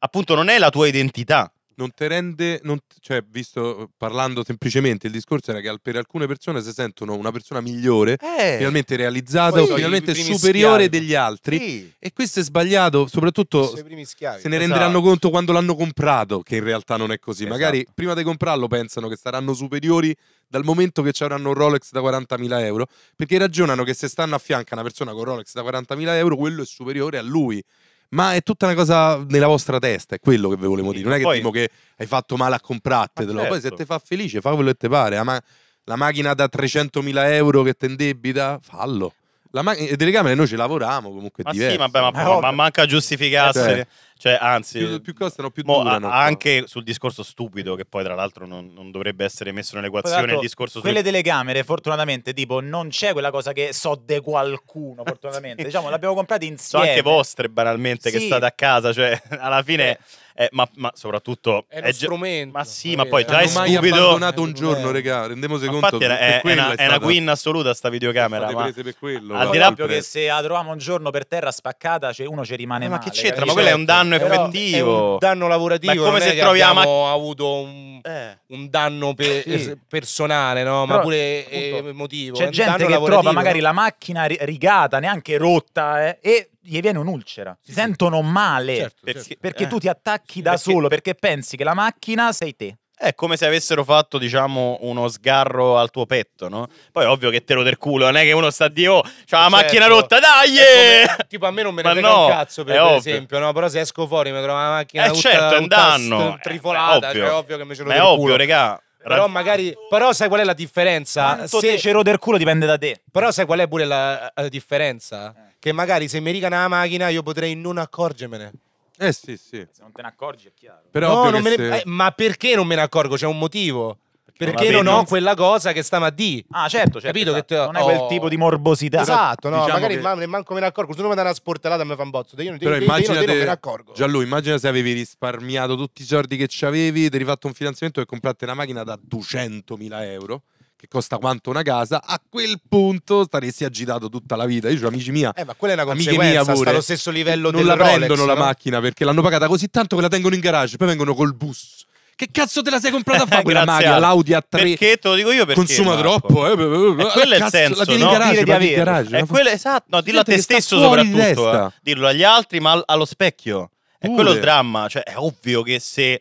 appunto non è la tua identità non ti rende, non, cioè, visto parlando semplicemente, il discorso era che per alcune persone si sentono una persona migliore, eh, finalmente realizzata o finalmente superiore schiavi. degli altri. Sì. E questo è sbagliato, soprattutto schiavi, se ne esatto. renderanno conto quando l'hanno comprato, che in realtà non è così. Esatto. Magari prima di comprarlo pensano che saranno superiori dal momento che ci avranno un Rolex da 40.000 euro, perché ragionano che se stanno a fianco a una persona con Rolex da 40.000 euro, quello è superiore a lui ma è tutta una cosa nella vostra testa, è quello che vi volevo dire. Non è che poi... che hai fatto male a comprartelo, certo. poi se ti certo. fa felice, fa quello che ti pare. Ma la macchina da 300.000 euro che te indebita, fallo. La ma- telecamere eh, noi ci lavoriamo comunque ma diverso. Sì, vabbè, ma, eh, ma manca giustificarsi. Cioè. Eh. Cioè, anzi, più, più costano, più mo, durano. Anche sul discorso stupido, che poi tra l'altro non, non dovrebbe essere messo nell'equazione. Poi, il discorso quelle sul... telecamere, fortunatamente, tipo, non c'è quella cosa che so de qualcuno. Fortunatamente, sì. diciamo, l'abbiamo comprata insieme. Sono anche vostre, banalmente, sì. che state a casa, cioè, alla fine. Sì. Eh. eh, ma, ma, soprattutto è, è strumento, ma sì, ma poi già è stupido. mai abbandonato un giorno, eh. regà. Rendiamoci conto. Era, è, è, una, è, una queen assoluta sta videocamera. Ma per quello. Al di là che se la troviamo un giorno per terra spaccata, cioè uno ci rimane eh, ma male. Ma che c'entra? Ma quello è un danno danno Però effettivo. un danno lavorativo. Ma è come se troviamo. trovi abbiamo avuto un, eh. un danno per- Sì. personale, no? ma pure appunto, eh, emotivo. C'è gente che trova magari la macchina rigata, neanche rotta, eh, e gli viene un'ulcera. Si Sì, sentono male Certo, perché, certo. perché Eh. tu ti attacchi da Perché- solo, perché pensi che la macchina sei te. È come se avessero fatto, diciamo, uno sgarro al tuo petto, no? Poi è ovvio che te lo del culo, non è che uno sta di oh, c'ha la certo. macchina rotta, dai! Come, tipo a me non me ne frega no, un cazzo, per, per esempio, no? Però se esco fuori mi trovo la macchina eh, tutta, certo, è un danno. Eh, trifolata, è ovvio. Cioè, è ovvio che mi ce lo del culo. è ovvio, regà. Però magari. Però sai qual è la differenza? Tanto se ce del culo dipende da te. Però sai qual è pure la, la eh, differenza? Eh. Che magari se mi rigano la macchina io potrei non accorgermene. Eh sì, sì. Se non te ne accorgi è chiaro. Però no, me ne... eh, ma perché non me ne accorgo? C'è un motivo. Perché, non, ho quella cosa che stava a D. Ah, certo, certo Capito esatto. che certo. te... non hai oh. quel tipo di morbosità. Esatto, no, diciamo magari che... man- me ne accorgo. Se uno mi dà una sportellata me fa un botto. Io, Però io, immaginate, io non me ne accorgo. Già lui, immagina se avevi risparmiato tutti i soldi che ci avevi, ti eri fatto un finanziamento e comprate una macchina da 200.000 euro che costa quanto una casa, a quel punto staresti agitato tutta la vita. Io, cioè, amici mia, eh, ma quella è una conseguenza, mia pure, allo stesso livello non la Rolex, prendono no? la macchina perché l'hanno pagata così tanto che la tengono in garage, poi vengono col bus. Che cazzo te la sei comprata a fare quella maglia, L'Audi A3 Perché te lo dico io perché consuma no, troppo. Eh, eh, quello è il senso, la tieni no? in garage, di avere. In garage. È eh, quello, esatto, no, dillo a te stesso soprattutto, eh. dirlo agli altri, ma allo specchio. Pure. È quello il dramma, cioè è ovvio che se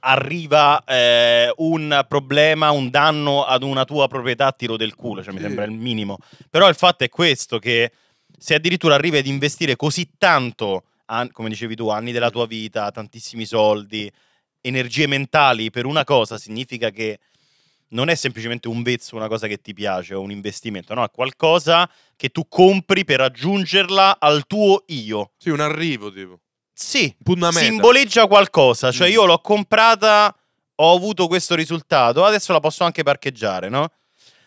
arriva eh, un problema, un danno ad una tua proprietà, tiro del culo, cioè sì. mi sembra il minimo. Però il fatto è questo, che se addirittura arrivi ad investire così tanto, come dicevi tu, anni della tua vita, tantissimi soldi, energie mentali per una cosa, significa che non è semplicemente un vezzo, una cosa che ti piace o un investimento, no, è qualcosa che tu compri per aggiungerla al tuo io. Sì, un arrivo tipo. Sì, simboleggia qualcosa. Cioè, mm. io l'ho comprata, ho avuto questo risultato, adesso la posso anche parcheggiare, no?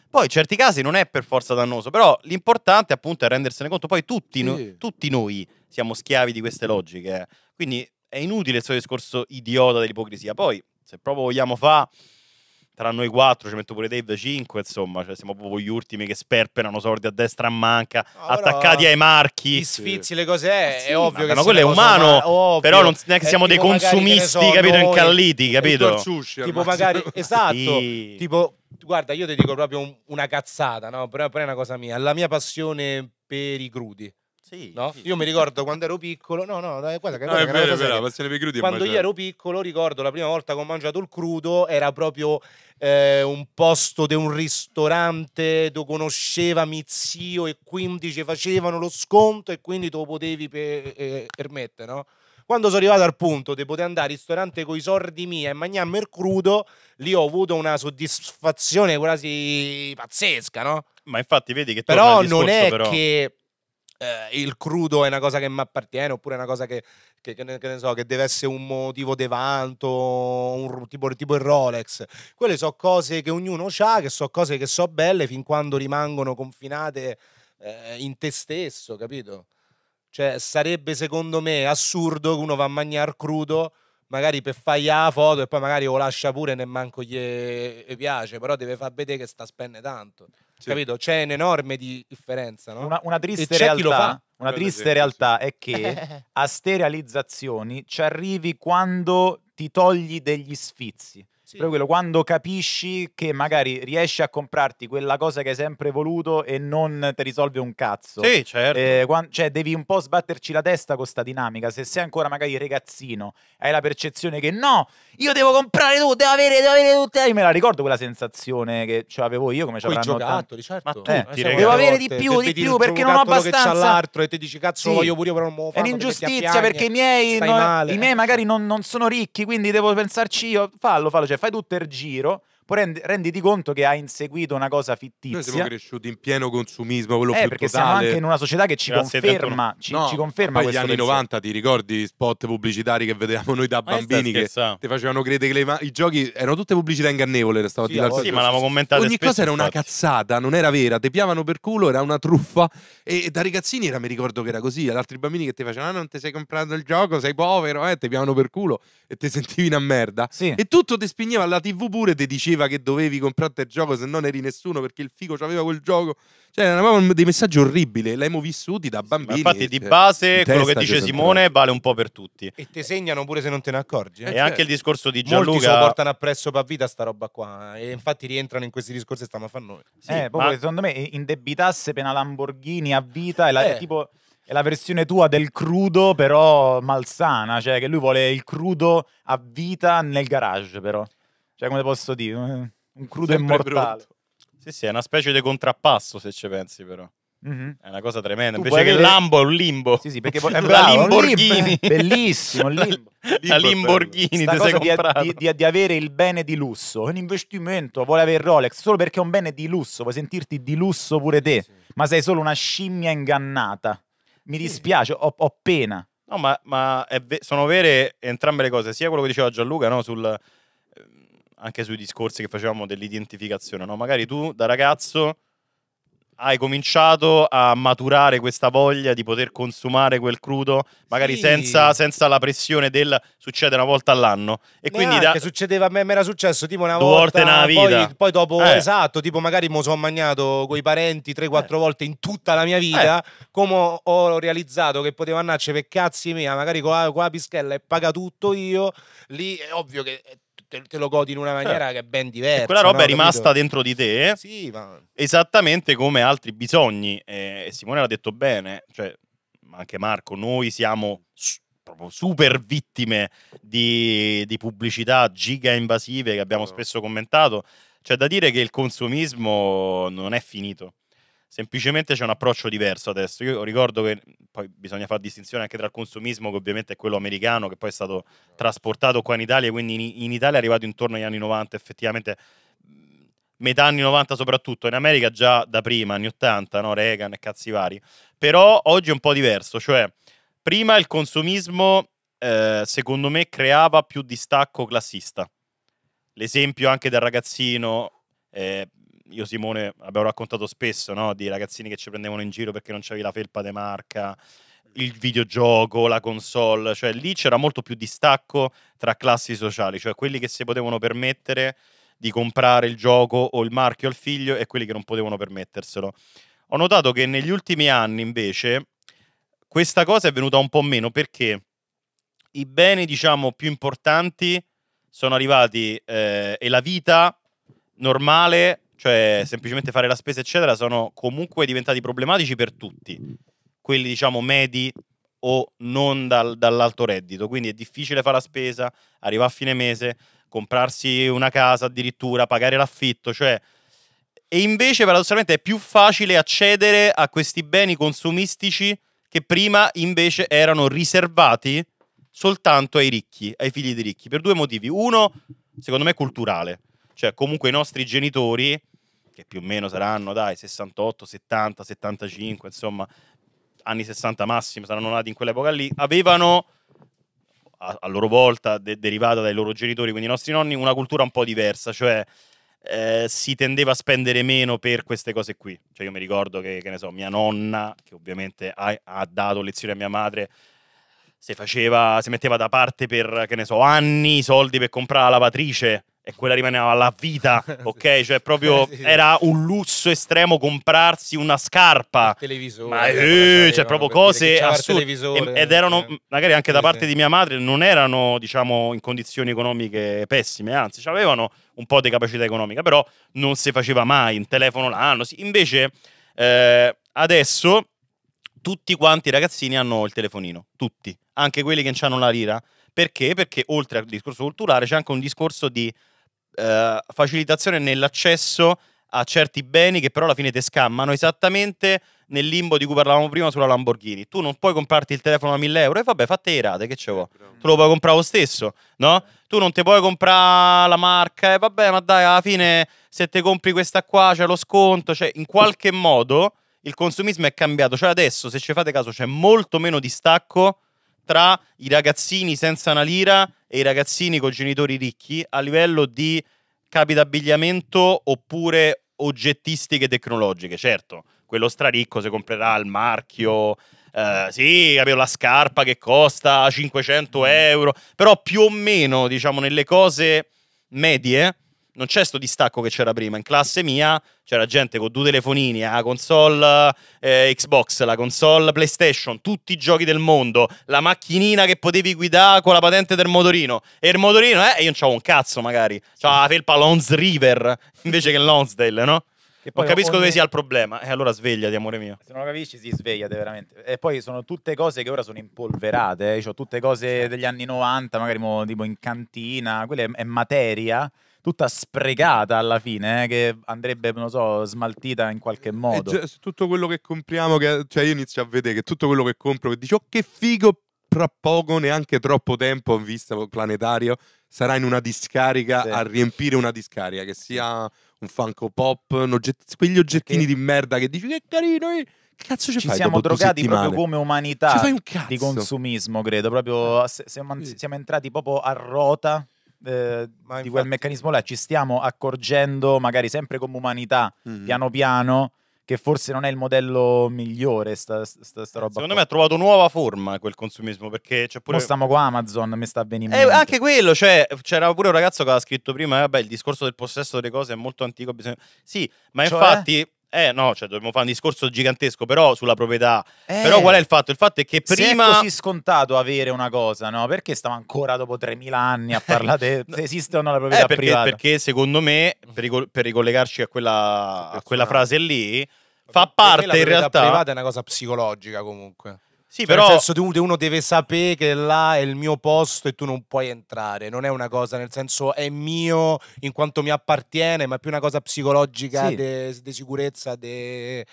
Poi in certi casi non è per forza dannoso, però l'importante appunto è rendersene conto. Poi tutti, sì. no, tutti noi siamo schiavi di queste logiche. Eh. Quindi è inutile il suo discorso idiota dell'ipocrisia. Poi, se proprio vogliamo fare tra noi quattro ci metto pure Dave 5, insomma, cioè siamo proprio gli ultimi che sperperano soldi a destra a manca, Ora, attaccati ai marchi. Gli sfizi, le cose è, eh, sì, è ovvio ma, ma quello è umano, ovvio, però non è che siamo dei consumisti, so, capito, noi, incalliti, capito? Sushi, tipo magari, esatto, sì. tipo, guarda, io ti dico proprio un, una cazzata, no? Però, però è una cosa mia, la mia passione per i crudi sì, no? sì, Io mi ricordo quando ero piccolo, no, no, dai, guarda che no, è vero, vero, passione per crudi. Quando io ero piccolo, ricordo la prima volta che ho mangiato il crudo era proprio eh, un posto di un ristorante dove conosceva mio zio e quindi ci facevano lo sconto e quindi te lo potevi pe- eh, permettere, no? Quando sono arrivato al punto di poter andare al ristorante con i sordi miei e mangiarmi il crudo, lì ho avuto una soddisfazione quasi pazzesca, no? Ma infatti vedi che però non è però... che eh, il crudo è una cosa che mi appartiene oppure è una cosa che, che, che, ne, che, ne, so, che deve essere un motivo de vanto, un, tipo, tipo il Rolex. Quelle sono cose che ognuno ha, che sono cose che so belle fin quando rimangono confinate eh, in te stesso, capito? Cioè, sarebbe secondo me assurdo che uno va a mangiare crudo magari per fargli la foto e poi magari lo lascia pure e ne manco eh, gli piace, però deve far vedere che sta spende tanto. Sì. Capito? C'è un'enorme differenza, no? Una, una triste realtà. Una triste realtà è che a sterealizzazioni ci arrivi quando ti togli degli sfizi. Sì. Però quello, quando capisci che magari riesci a comprarti quella cosa che hai sempre voluto e non ti risolve un cazzo. Sì, certo. Eh, quando, cioè, devi un po' sbatterci la testa con sta dinamica. Se sei ancora magari ragazzino, hai la percezione che no, io devo comprare tutto, devo avere, devo avere tutto. Io me la ricordo quella sensazione che avevo io, come c'avevo giocato, di certo. Ma tu, eh, eh, devo avere di più, di più, perché non ho abbastanza. l'altro e ti dici cazzo, sì. voglio pure però non È un'ingiustizia perché, perché i miei, non, i miei magari non, non sono ricchi, quindi devo pensarci io. Fallo, fallo, cioè fai tutto il giro poi rendi, renditi conto che hai inseguito una cosa fittizia. Noi siamo cresciuti in pieno consumismo, quello eh, più perché totale. siamo anche in una società che ci Grazie, conferma, ci, no, ci conferma questo. Poi anni pensiero. 90 ti ricordi spot pubblicitari che vedevamo noi da ma bambini che ti facevano credere che le, ma i giochi erano tutte pubblicità ingannevole, stavo sì, Sì, ma l'avevamo commentata Ogni cosa era una cazzata, non era vera, Te piavano per culo, era una truffa e, e da ragazzini era, mi ricordo che era così, ad altri bambini che ti facevano ah, non ti sei comprato il gioco, sei povero, eh, ti piavano per culo e ti sentivi una merda. Sì. E tutto ti spingeva alla TV pure e ti diceva diceva che dovevi comprare il gioco se non eri nessuno perché il figo aveva quel gioco. Cioè, erano dei messaggi orribili, l'abbiamo vissuti da bambini. Ma infatti, di cioè, base, in quello che dice Simone vale un po' per tutti. E te segnano pure se non te ne accorgi. Eh? E certo. anche il discorso di Gianluca. Molti se lo portano appresso per vita sta roba qua. Eh. E infatti rientrano in questi discorsi e stanno a fare noi. Sì, eh, ma... secondo me eh, indebitasse pena Lamborghini a vita e la eh. tipo... È la versione tua del crudo, però malsana, cioè che lui vuole il crudo a vita nel garage, però. Cioè, come posso dire? Un crudo Sempre immortale. Sì, sì, è una specie di contrappasso, se ci pensi, però. Mm-hmm. È una cosa tremenda. Tu Invece che vedere... il Lambo è un limbo. Sì, sì, perché poi... eh, bravo, la Lamborghini. Bellissimo, il limbo. La, la Lamborghini ti sei di, di, di, avere il bene di lusso. È un investimento, vuole avere Rolex solo perché è un bene di lusso. Vuoi sentirti di lusso pure te, sì. ma sei solo una scimmia ingannata. Mi sì. dispiace, ho, ho, pena. No, ma, ma ve- sono vere entrambe le cose, sia quello che diceva Gianluca no, sul anche sui discorsi che facevamo dell'identificazione, no? Magari tu da ragazzo hai cominciato a maturare questa voglia di poter consumare quel crudo, magari sì. senza, senza, la pressione del succede una volta all'anno. E Neanche quindi Che succedeva a me, mi era successo tipo una volta, nella vita. Poi, poi dopo, eh. esatto, tipo magari mi sono mangiato con i parenti 3-4 eh. volte in tutta la mia vita, eh. come ho realizzato che potevo andarci per cazzi mia, magari con la, con la pischella e paga tutto io, lì è ovvio che te, te, lo godi in una maniera eh. che è ben diversa. E quella roba no? è rimasta Capito? dentro di te sì, ma... esattamente come altri bisogni. E Simone l'ha detto bene, cioè, anche Marco, noi siamo proprio super vittime di, di pubblicità giga invasive che abbiamo no. spesso commentato. C'è da dire che il consumismo non è finito semplicemente c'è un approccio diverso adesso. Io ricordo che poi bisogna fare distinzione anche tra il consumismo, che ovviamente è quello americano, che poi è stato trasportato qua in Italia, quindi in, Italia è arrivato intorno agli anni 90, effettivamente metà anni 90 soprattutto, in America già da prima, anni 80, no? Reagan e cazzi vari. Però oggi è un po' diverso, cioè prima il consumismo eh, secondo me creava più distacco classista. L'esempio anche del ragazzino eh, io Simone abbiamo raccontato spesso, no? Di ragazzini che ci prendevano in giro perché non c'avevi la felpa de marca, il videogioco, la console, cioè lì c'era molto più distacco tra classi sociali, cioè quelli che si potevano permettere di comprare il gioco o il marchio al figlio e quelli che non potevano permetterselo. Ho notato che negli ultimi anni invece questa cosa è venuta un po' meno perché i beni, diciamo, più importanti sono arrivati eh, e la vita normale cioè semplicemente fare la spesa, eccetera, sono comunque diventati problematici per tutti, quelli diciamo medi o non dal, dall'alto reddito. Quindi è difficile fare la spesa, arrivare a fine mese, comprarsi una casa addirittura, pagare l'affitto, cioè... E invece paradossalmente è più facile accedere a questi beni consumistici che prima invece erano riservati soltanto ai ricchi, ai figli di ricchi, per due motivi. Uno, secondo me, culturale. Cioè, comunque i nostri genitori che più o meno saranno, dai, 68, 70, 75, insomma, anni 60 massimo, saranno nati in quell'epoca lì, avevano a, a loro volta de- derivata dai loro genitori, quindi i nostri nonni, una cultura un po' diversa, cioè eh, si tendeva a spendere meno per queste cose qui. Cioè, io mi ricordo che, che ne so, mia nonna, che ovviamente ha, ha dato lezioni a mia madre, se faceva, si metteva da parte per, che ne so, anni i soldi per comprare la lavatrice e quella rimaneva la vita, ok? Cioè, proprio era un lusso estremo comprarsi una scarpa. Il televisore. Ma eh, eh cioè, cioè, proprio cose assurde. Ed erano, eh. magari anche da parte di mia madre, non erano, diciamo, in condizioni economiche pessime, anzi, avevano un po' di capacità economica, però non si faceva mai, un telefono l'anno. Invece, eh, adesso, tutti quanti i ragazzini hanno il telefonino, tutti, anche quelli che non hanno la lira. Perché? Perché oltre al discorso culturale c'è anche un discorso di eh, facilitazione nell'accesso a certi beni che però alla fine ti scammano esattamente nel limbo di cui parlavamo prima sulla Lamborghini. Tu non puoi comprarti il telefono a 1000 euro e vabbè, fatte i rate, che ce vuoi? Tu lo puoi comprare lo stesso, no? Tu non ti puoi comprare la marca e eh, vabbè, ma dai, alla fine se te compri questa qua c'è lo sconto, cioè in qualche modo il consumismo è cambiato, cioè adesso se ci fate caso c'è molto meno distacco tra i ragazzini senza una lira e i ragazzini con genitori ricchi a livello di capi d'abbigliamento oppure oggettistiche tecnologiche. Certo, quello straricco se comprerà il marchio, eh, sì, capito, la scarpa che costa 500 mm. euro, però più o meno, diciamo, nelle cose medie non c'è sto distacco che c'era prima. In classe mia c'era gente con due telefonini, eh, la console eh, Xbox, la console PlayStation, tutti i giochi del mondo, la macchinina che potevi guidare con la patente del motorino. E il motorino, eh, io non c'avevo un cazzo magari. C'aveva la felpa Lons River invece che Lonsdale, no? Che poi non capisco ogni... dove sia il problema. E eh, allora svegliati, amore mio. Se non lo capisci, si svegliate veramente. E poi sono tutte cose che ora sono impolverate. Eh. Cioè, tutte cose degli anni 90, magari tipo in cantina. Quella è, è materia tutta sprecata alla fine, eh, che andrebbe, non so, smaltita in qualche eh, modo. Già, cioè, tutto quello che compriamo, che, cioè io inizio a vedere che tutto quello che compro, che dici, oh che figo, tra poco, neanche troppo tempo in vista planetario, sarà in una discarica sì. a riempire una discarica, che sia un Funko Pop, ogget- quegli oggettini Perché? di merda che dici che carino, eh? Che cazzo ci, ci fai siamo drogati proprio come umanità di consumismo, credo. Proprio eh. siamo, siamo entrati proprio a rota eh, infatti... di quel meccanismo là, ci stiamo accorgendo, magari sempre come umanità, mm-hmm. piano piano, che forse non è il modello migliore sta, sta, sta roba. Secondo qua. me ha trovato nuova forma quel consumismo perché c'è pure... Mo stiamo con Amazon, mi sta avvenendo Eh, anche quello, cioè, c'era pure un ragazzo che aveva scritto prima, eh, vabbè, il discorso del possesso delle cose è molto antico, bisogna... Sì, ma cioè... infatti eh no, cioè dobbiamo fare un discorso gigantesco però sulla proprietà. Eh, però qual è il fatto? Il fatto è che prima... Se è così scontato avere una cosa, no? Perché stiamo ancora dopo 3000 anni a parlare se esiste o no la proprietà eh, perché, privata? Perché secondo me, per, ricoll per ricollegarci a quella, a quella frase lì, fa parte in realtà... La proprietà privata è una cosa psicologica comunque. Sì, cioè, però... Nel senso, uno deve sapere che là è il mio posto e tu non puoi entrare. Non è una cosa, nel senso, è mio in quanto mi appartiene, ma è più una cosa psicologica, sì. di sicurezza, di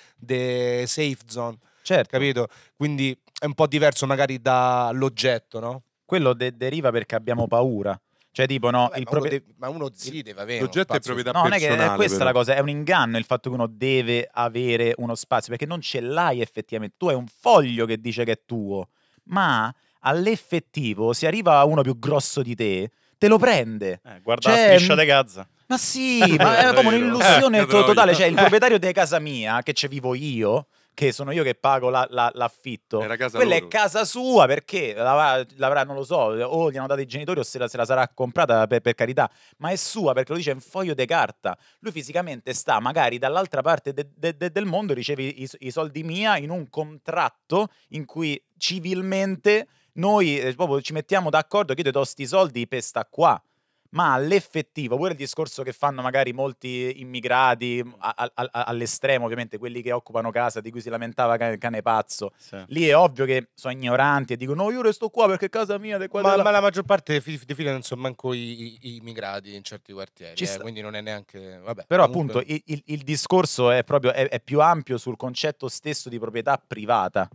safe zone. Certo. Capito? Quindi è un po' diverso magari dall'oggetto, no? Quello de- deriva perché abbiamo paura. Cioè, tipo, no, Vabbè, ma, uno deve, ma uno sì deve avere. L'oggetto è proprietà no, personale. No, non è che è questa però. la cosa, è un inganno il fatto che uno deve avere uno spazio, perché non ce l'hai effettivamente. Tu hai un foglio che dice che è tuo, ma all'effettivo, se arriva uno più grosso di te, te lo prende. Eh, guarda cioè, la striscia di Gaza. Ma sì, ma è proprio un'illusione eh, totale. Cioè, il proprietario di casa mia, che ci vivo io, che sono io che pago l'affitto. La, la, Quella loro. è casa sua perché l'avrà, non lo so, o gli hanno dato i genitori o se la, se la sarà comprata per, per, carità, ma è sua perché lo dice in foglio di carta. Lui fisicamente sta magari dall'altra parte de, de, de, del mondo, riceve i, i soldi mia in un contratto in cui civilmente noi eh, proprio ci mettiamo d'accordo che io ti do questi soldi per sta qua ma all'effettivo, pure il discorso che fanno magari molti immigrati a, a, all'estremo, ovviamente quelli che occupano casa di cui si lamentava il cane pazzo, sì. lì è ovvio che sono ignoranti e dicono no, io resto qua perché casa mia è qua. Ma, la... ma la maggior parte dei figli non sono manco i, i, immigrati in certi quartieri, eh, quindi non è neanche... Vabbè, Però comunque... appunto il, il, il, discorso è proprio è, è più ampio sul concetto stesso di proprietà privata.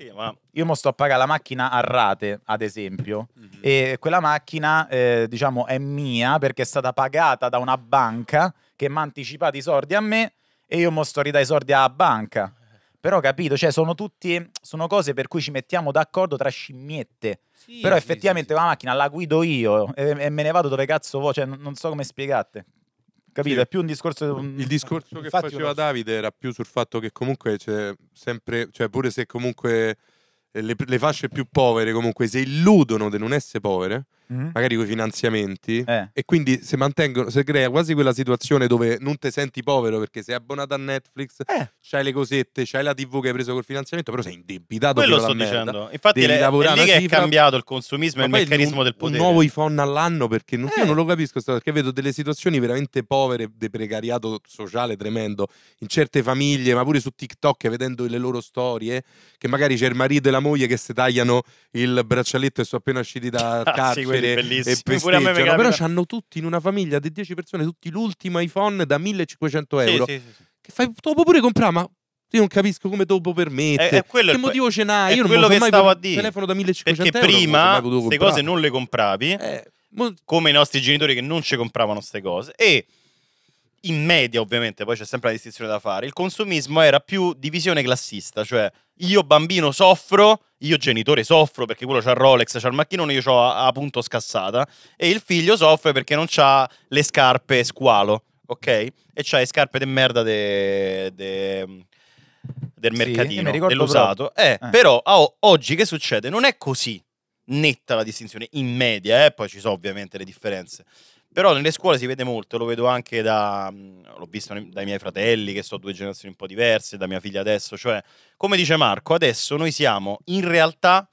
Sì, ma... Io mo sto a pagare la macchina a rate, ad esempio, mm-hmm. e quella macchina, eh, diciamo, è mia perché è stata pagata da una banca che mi ha anticipato i soldi a me e io mo sto ridare i soldi alla banca. Però capito, cioè sono tutti sono cose per cui ci mettiamo d'accordo tra scimmiette. Sì, Però effettivamente sì, sì. la macchina la guido io e, e, me ne vado dove cazzo vuoi, cioè, non so come spiegarti. Capito? Sì. È più un discorso. Il discorso che Infatti faceva Davide era più sul fatto che comunque c'è sempre, cioè pure se comunque le, le fasce più povere comunque si illudono di non essere povere mm-hmm. magari con i finanziamenti, eh. e quindi se mantengono, si crea quasi quella situazione dove non ti senti povero perché sei abbonato a Netflix, eh. c'hai le cosette, c'hai la TV che hai preso col finanziamento, però sei indebitato. Quello sto dicendo. Merda. Infatti Devi è, lì che è cambiato il consumismo e il meccanismo un, del potere. Un nuovo iPhone all'anno perché non, eh. io non lo capisco, perché vedo delle situazioni veramente povere, deprecariato sociale tremendo, in certe famiglie, ma pure su TikTok vedendo le loro storie, che magari c'è il marito e la moglie che si tagliano il braccialetto e sono appena usciti da ah, carcere bevere e festeggiano. Però hanno tutti in una famiglia di 10 persone, tutti l'ultimo iPhone da 1500 euro. Sì, sì, sì, che fai, tu pure comprare, ma io non capisco come dopo lo può eh, È, quello, che motivo ce n'hai? Io quello non quello che mai stavo a dire. telefono da 1500 Perché prima queste cose non le compravi, eh, mo... come i nostri genitori che non ci compravano queste cose. E in media ovviamente, poi c'è sempre la distinzione da fare, il consumismo era più divisione classista, cioè io bambino soffro, io genitore soffro perché quello c'ha il Rolex, c'ha il macchinone, io ho a, a punto scassata e il figlio soffre perché non c'ha le scarpe squalo, ok? E c'ha le scarpe de merda de, de, del mercatino, sì, dell'usato. Eh, eh. Però oh, oggi che succede? Non è così netta la distinzione, in media, eh? poi ci sono ovviamente le differenze. Però nelle scuole si vede molto, lo vedo anche da. l'ho visto dai miei fratelli, che sono due generazioni un po' diverse, da mia figlia adesso. Cioè, come dice Marco, adesso noi siamo in realtà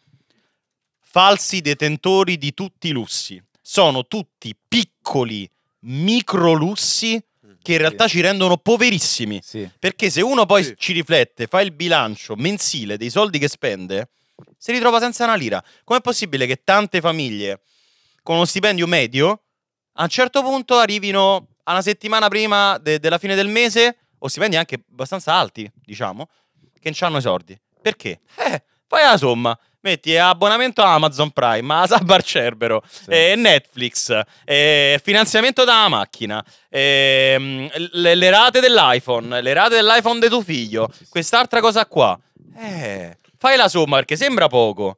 falsi detentori di tutti i lussi. Sono tutti piccoli micro lussi mm-hmm. che in realtà ci rendono poverissimi. Sì. Perché se uno poi sì. ci riflette, fa il bilancio mensile dei soldi che spende, si ritrova senza una lira. Com'è possibile che tante famiglie con uno stipendio medio a un certo punto arrivino a una settimana prima de- della fine del mese o stipendi anche abbastanza alti, diciamo, che non hanno i soldi. Perché? Eh, fai la somma. Metti abbonamento a Amazon Prime, a Sabar Cerbero, sì. eh, Netflix, eh, finanziamento della macchina, eh, le, le, rate dell'iPhone, le rate dell'iPhone di tuo figlio, quest'altra cosa qua. Eh, fai la somma perché sembra poco,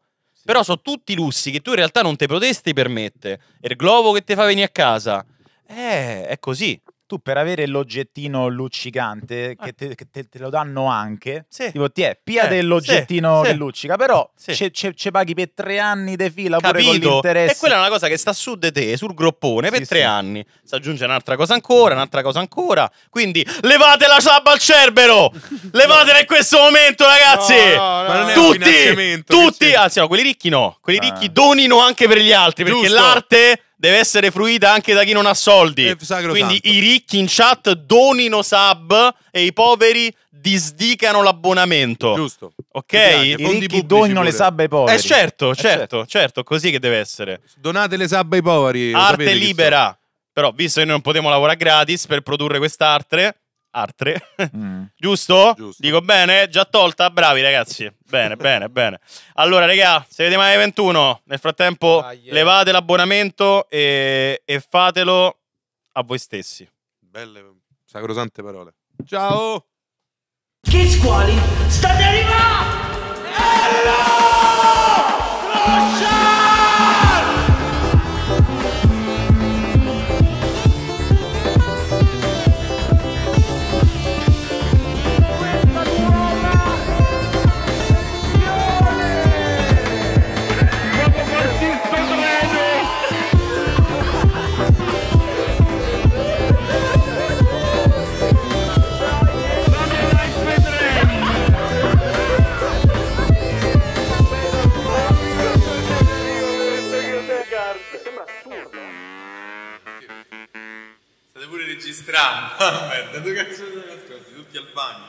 però sono tutti lussi che tu in realtà non te potresti permettere. globo che ti fa venire a casa. Eh, è così tu per avere l'oggettino luccicante, ah. che, te, che te, te, lo danno anche, sì. tipo ti è pia eh, dell'oggettino sì. che luccica, però sì. ci paghi per tre anni di fila Capito. pure con l'interesse. E quella è una cosa che sta su di te, sul groppone, per tre anni. Si aggiunge un'altra cosa ancora, un'altra cosa ancora, quindi levate la ciabba al cerbero! Levatela in questo momento, ragazzi! No, no, no, tutti! Tutti! Anzi ah, no, quelli ricchi no, quelli ah. ricchi donino anche per gli altri, perché Giusto. l'arte deve essere fruita anche da chi non ha soldi. Eh, Quindi i ricchi in chat donino sub e i poveri disdicano l'abbonamento. Giusto. Ok? I ricchi donino pure. le sub ai poveri. Eh, eh, certo, eh certo, certo, eh, certo, così che deve essere. Donate le sub ai poveri. Arte libera. Però visto che noi non potremo lavorare gratis per produrre quest'arte altre, mm. giusto? giusto? Dico bene? Già tolta? Bravi ragazzi, bene, bene, bene. Allora raga, se avete mai 21, nel frattempo ah, yeah. levate l'abbonamento e, e, fatelo a voi stessi. Belle, sacrosante parole. Ciao! Che scuoli state arrivando! Hello! Lasciate! registrando. Ah, merda, dove cazzo sono nascosti? Tutti al bagno.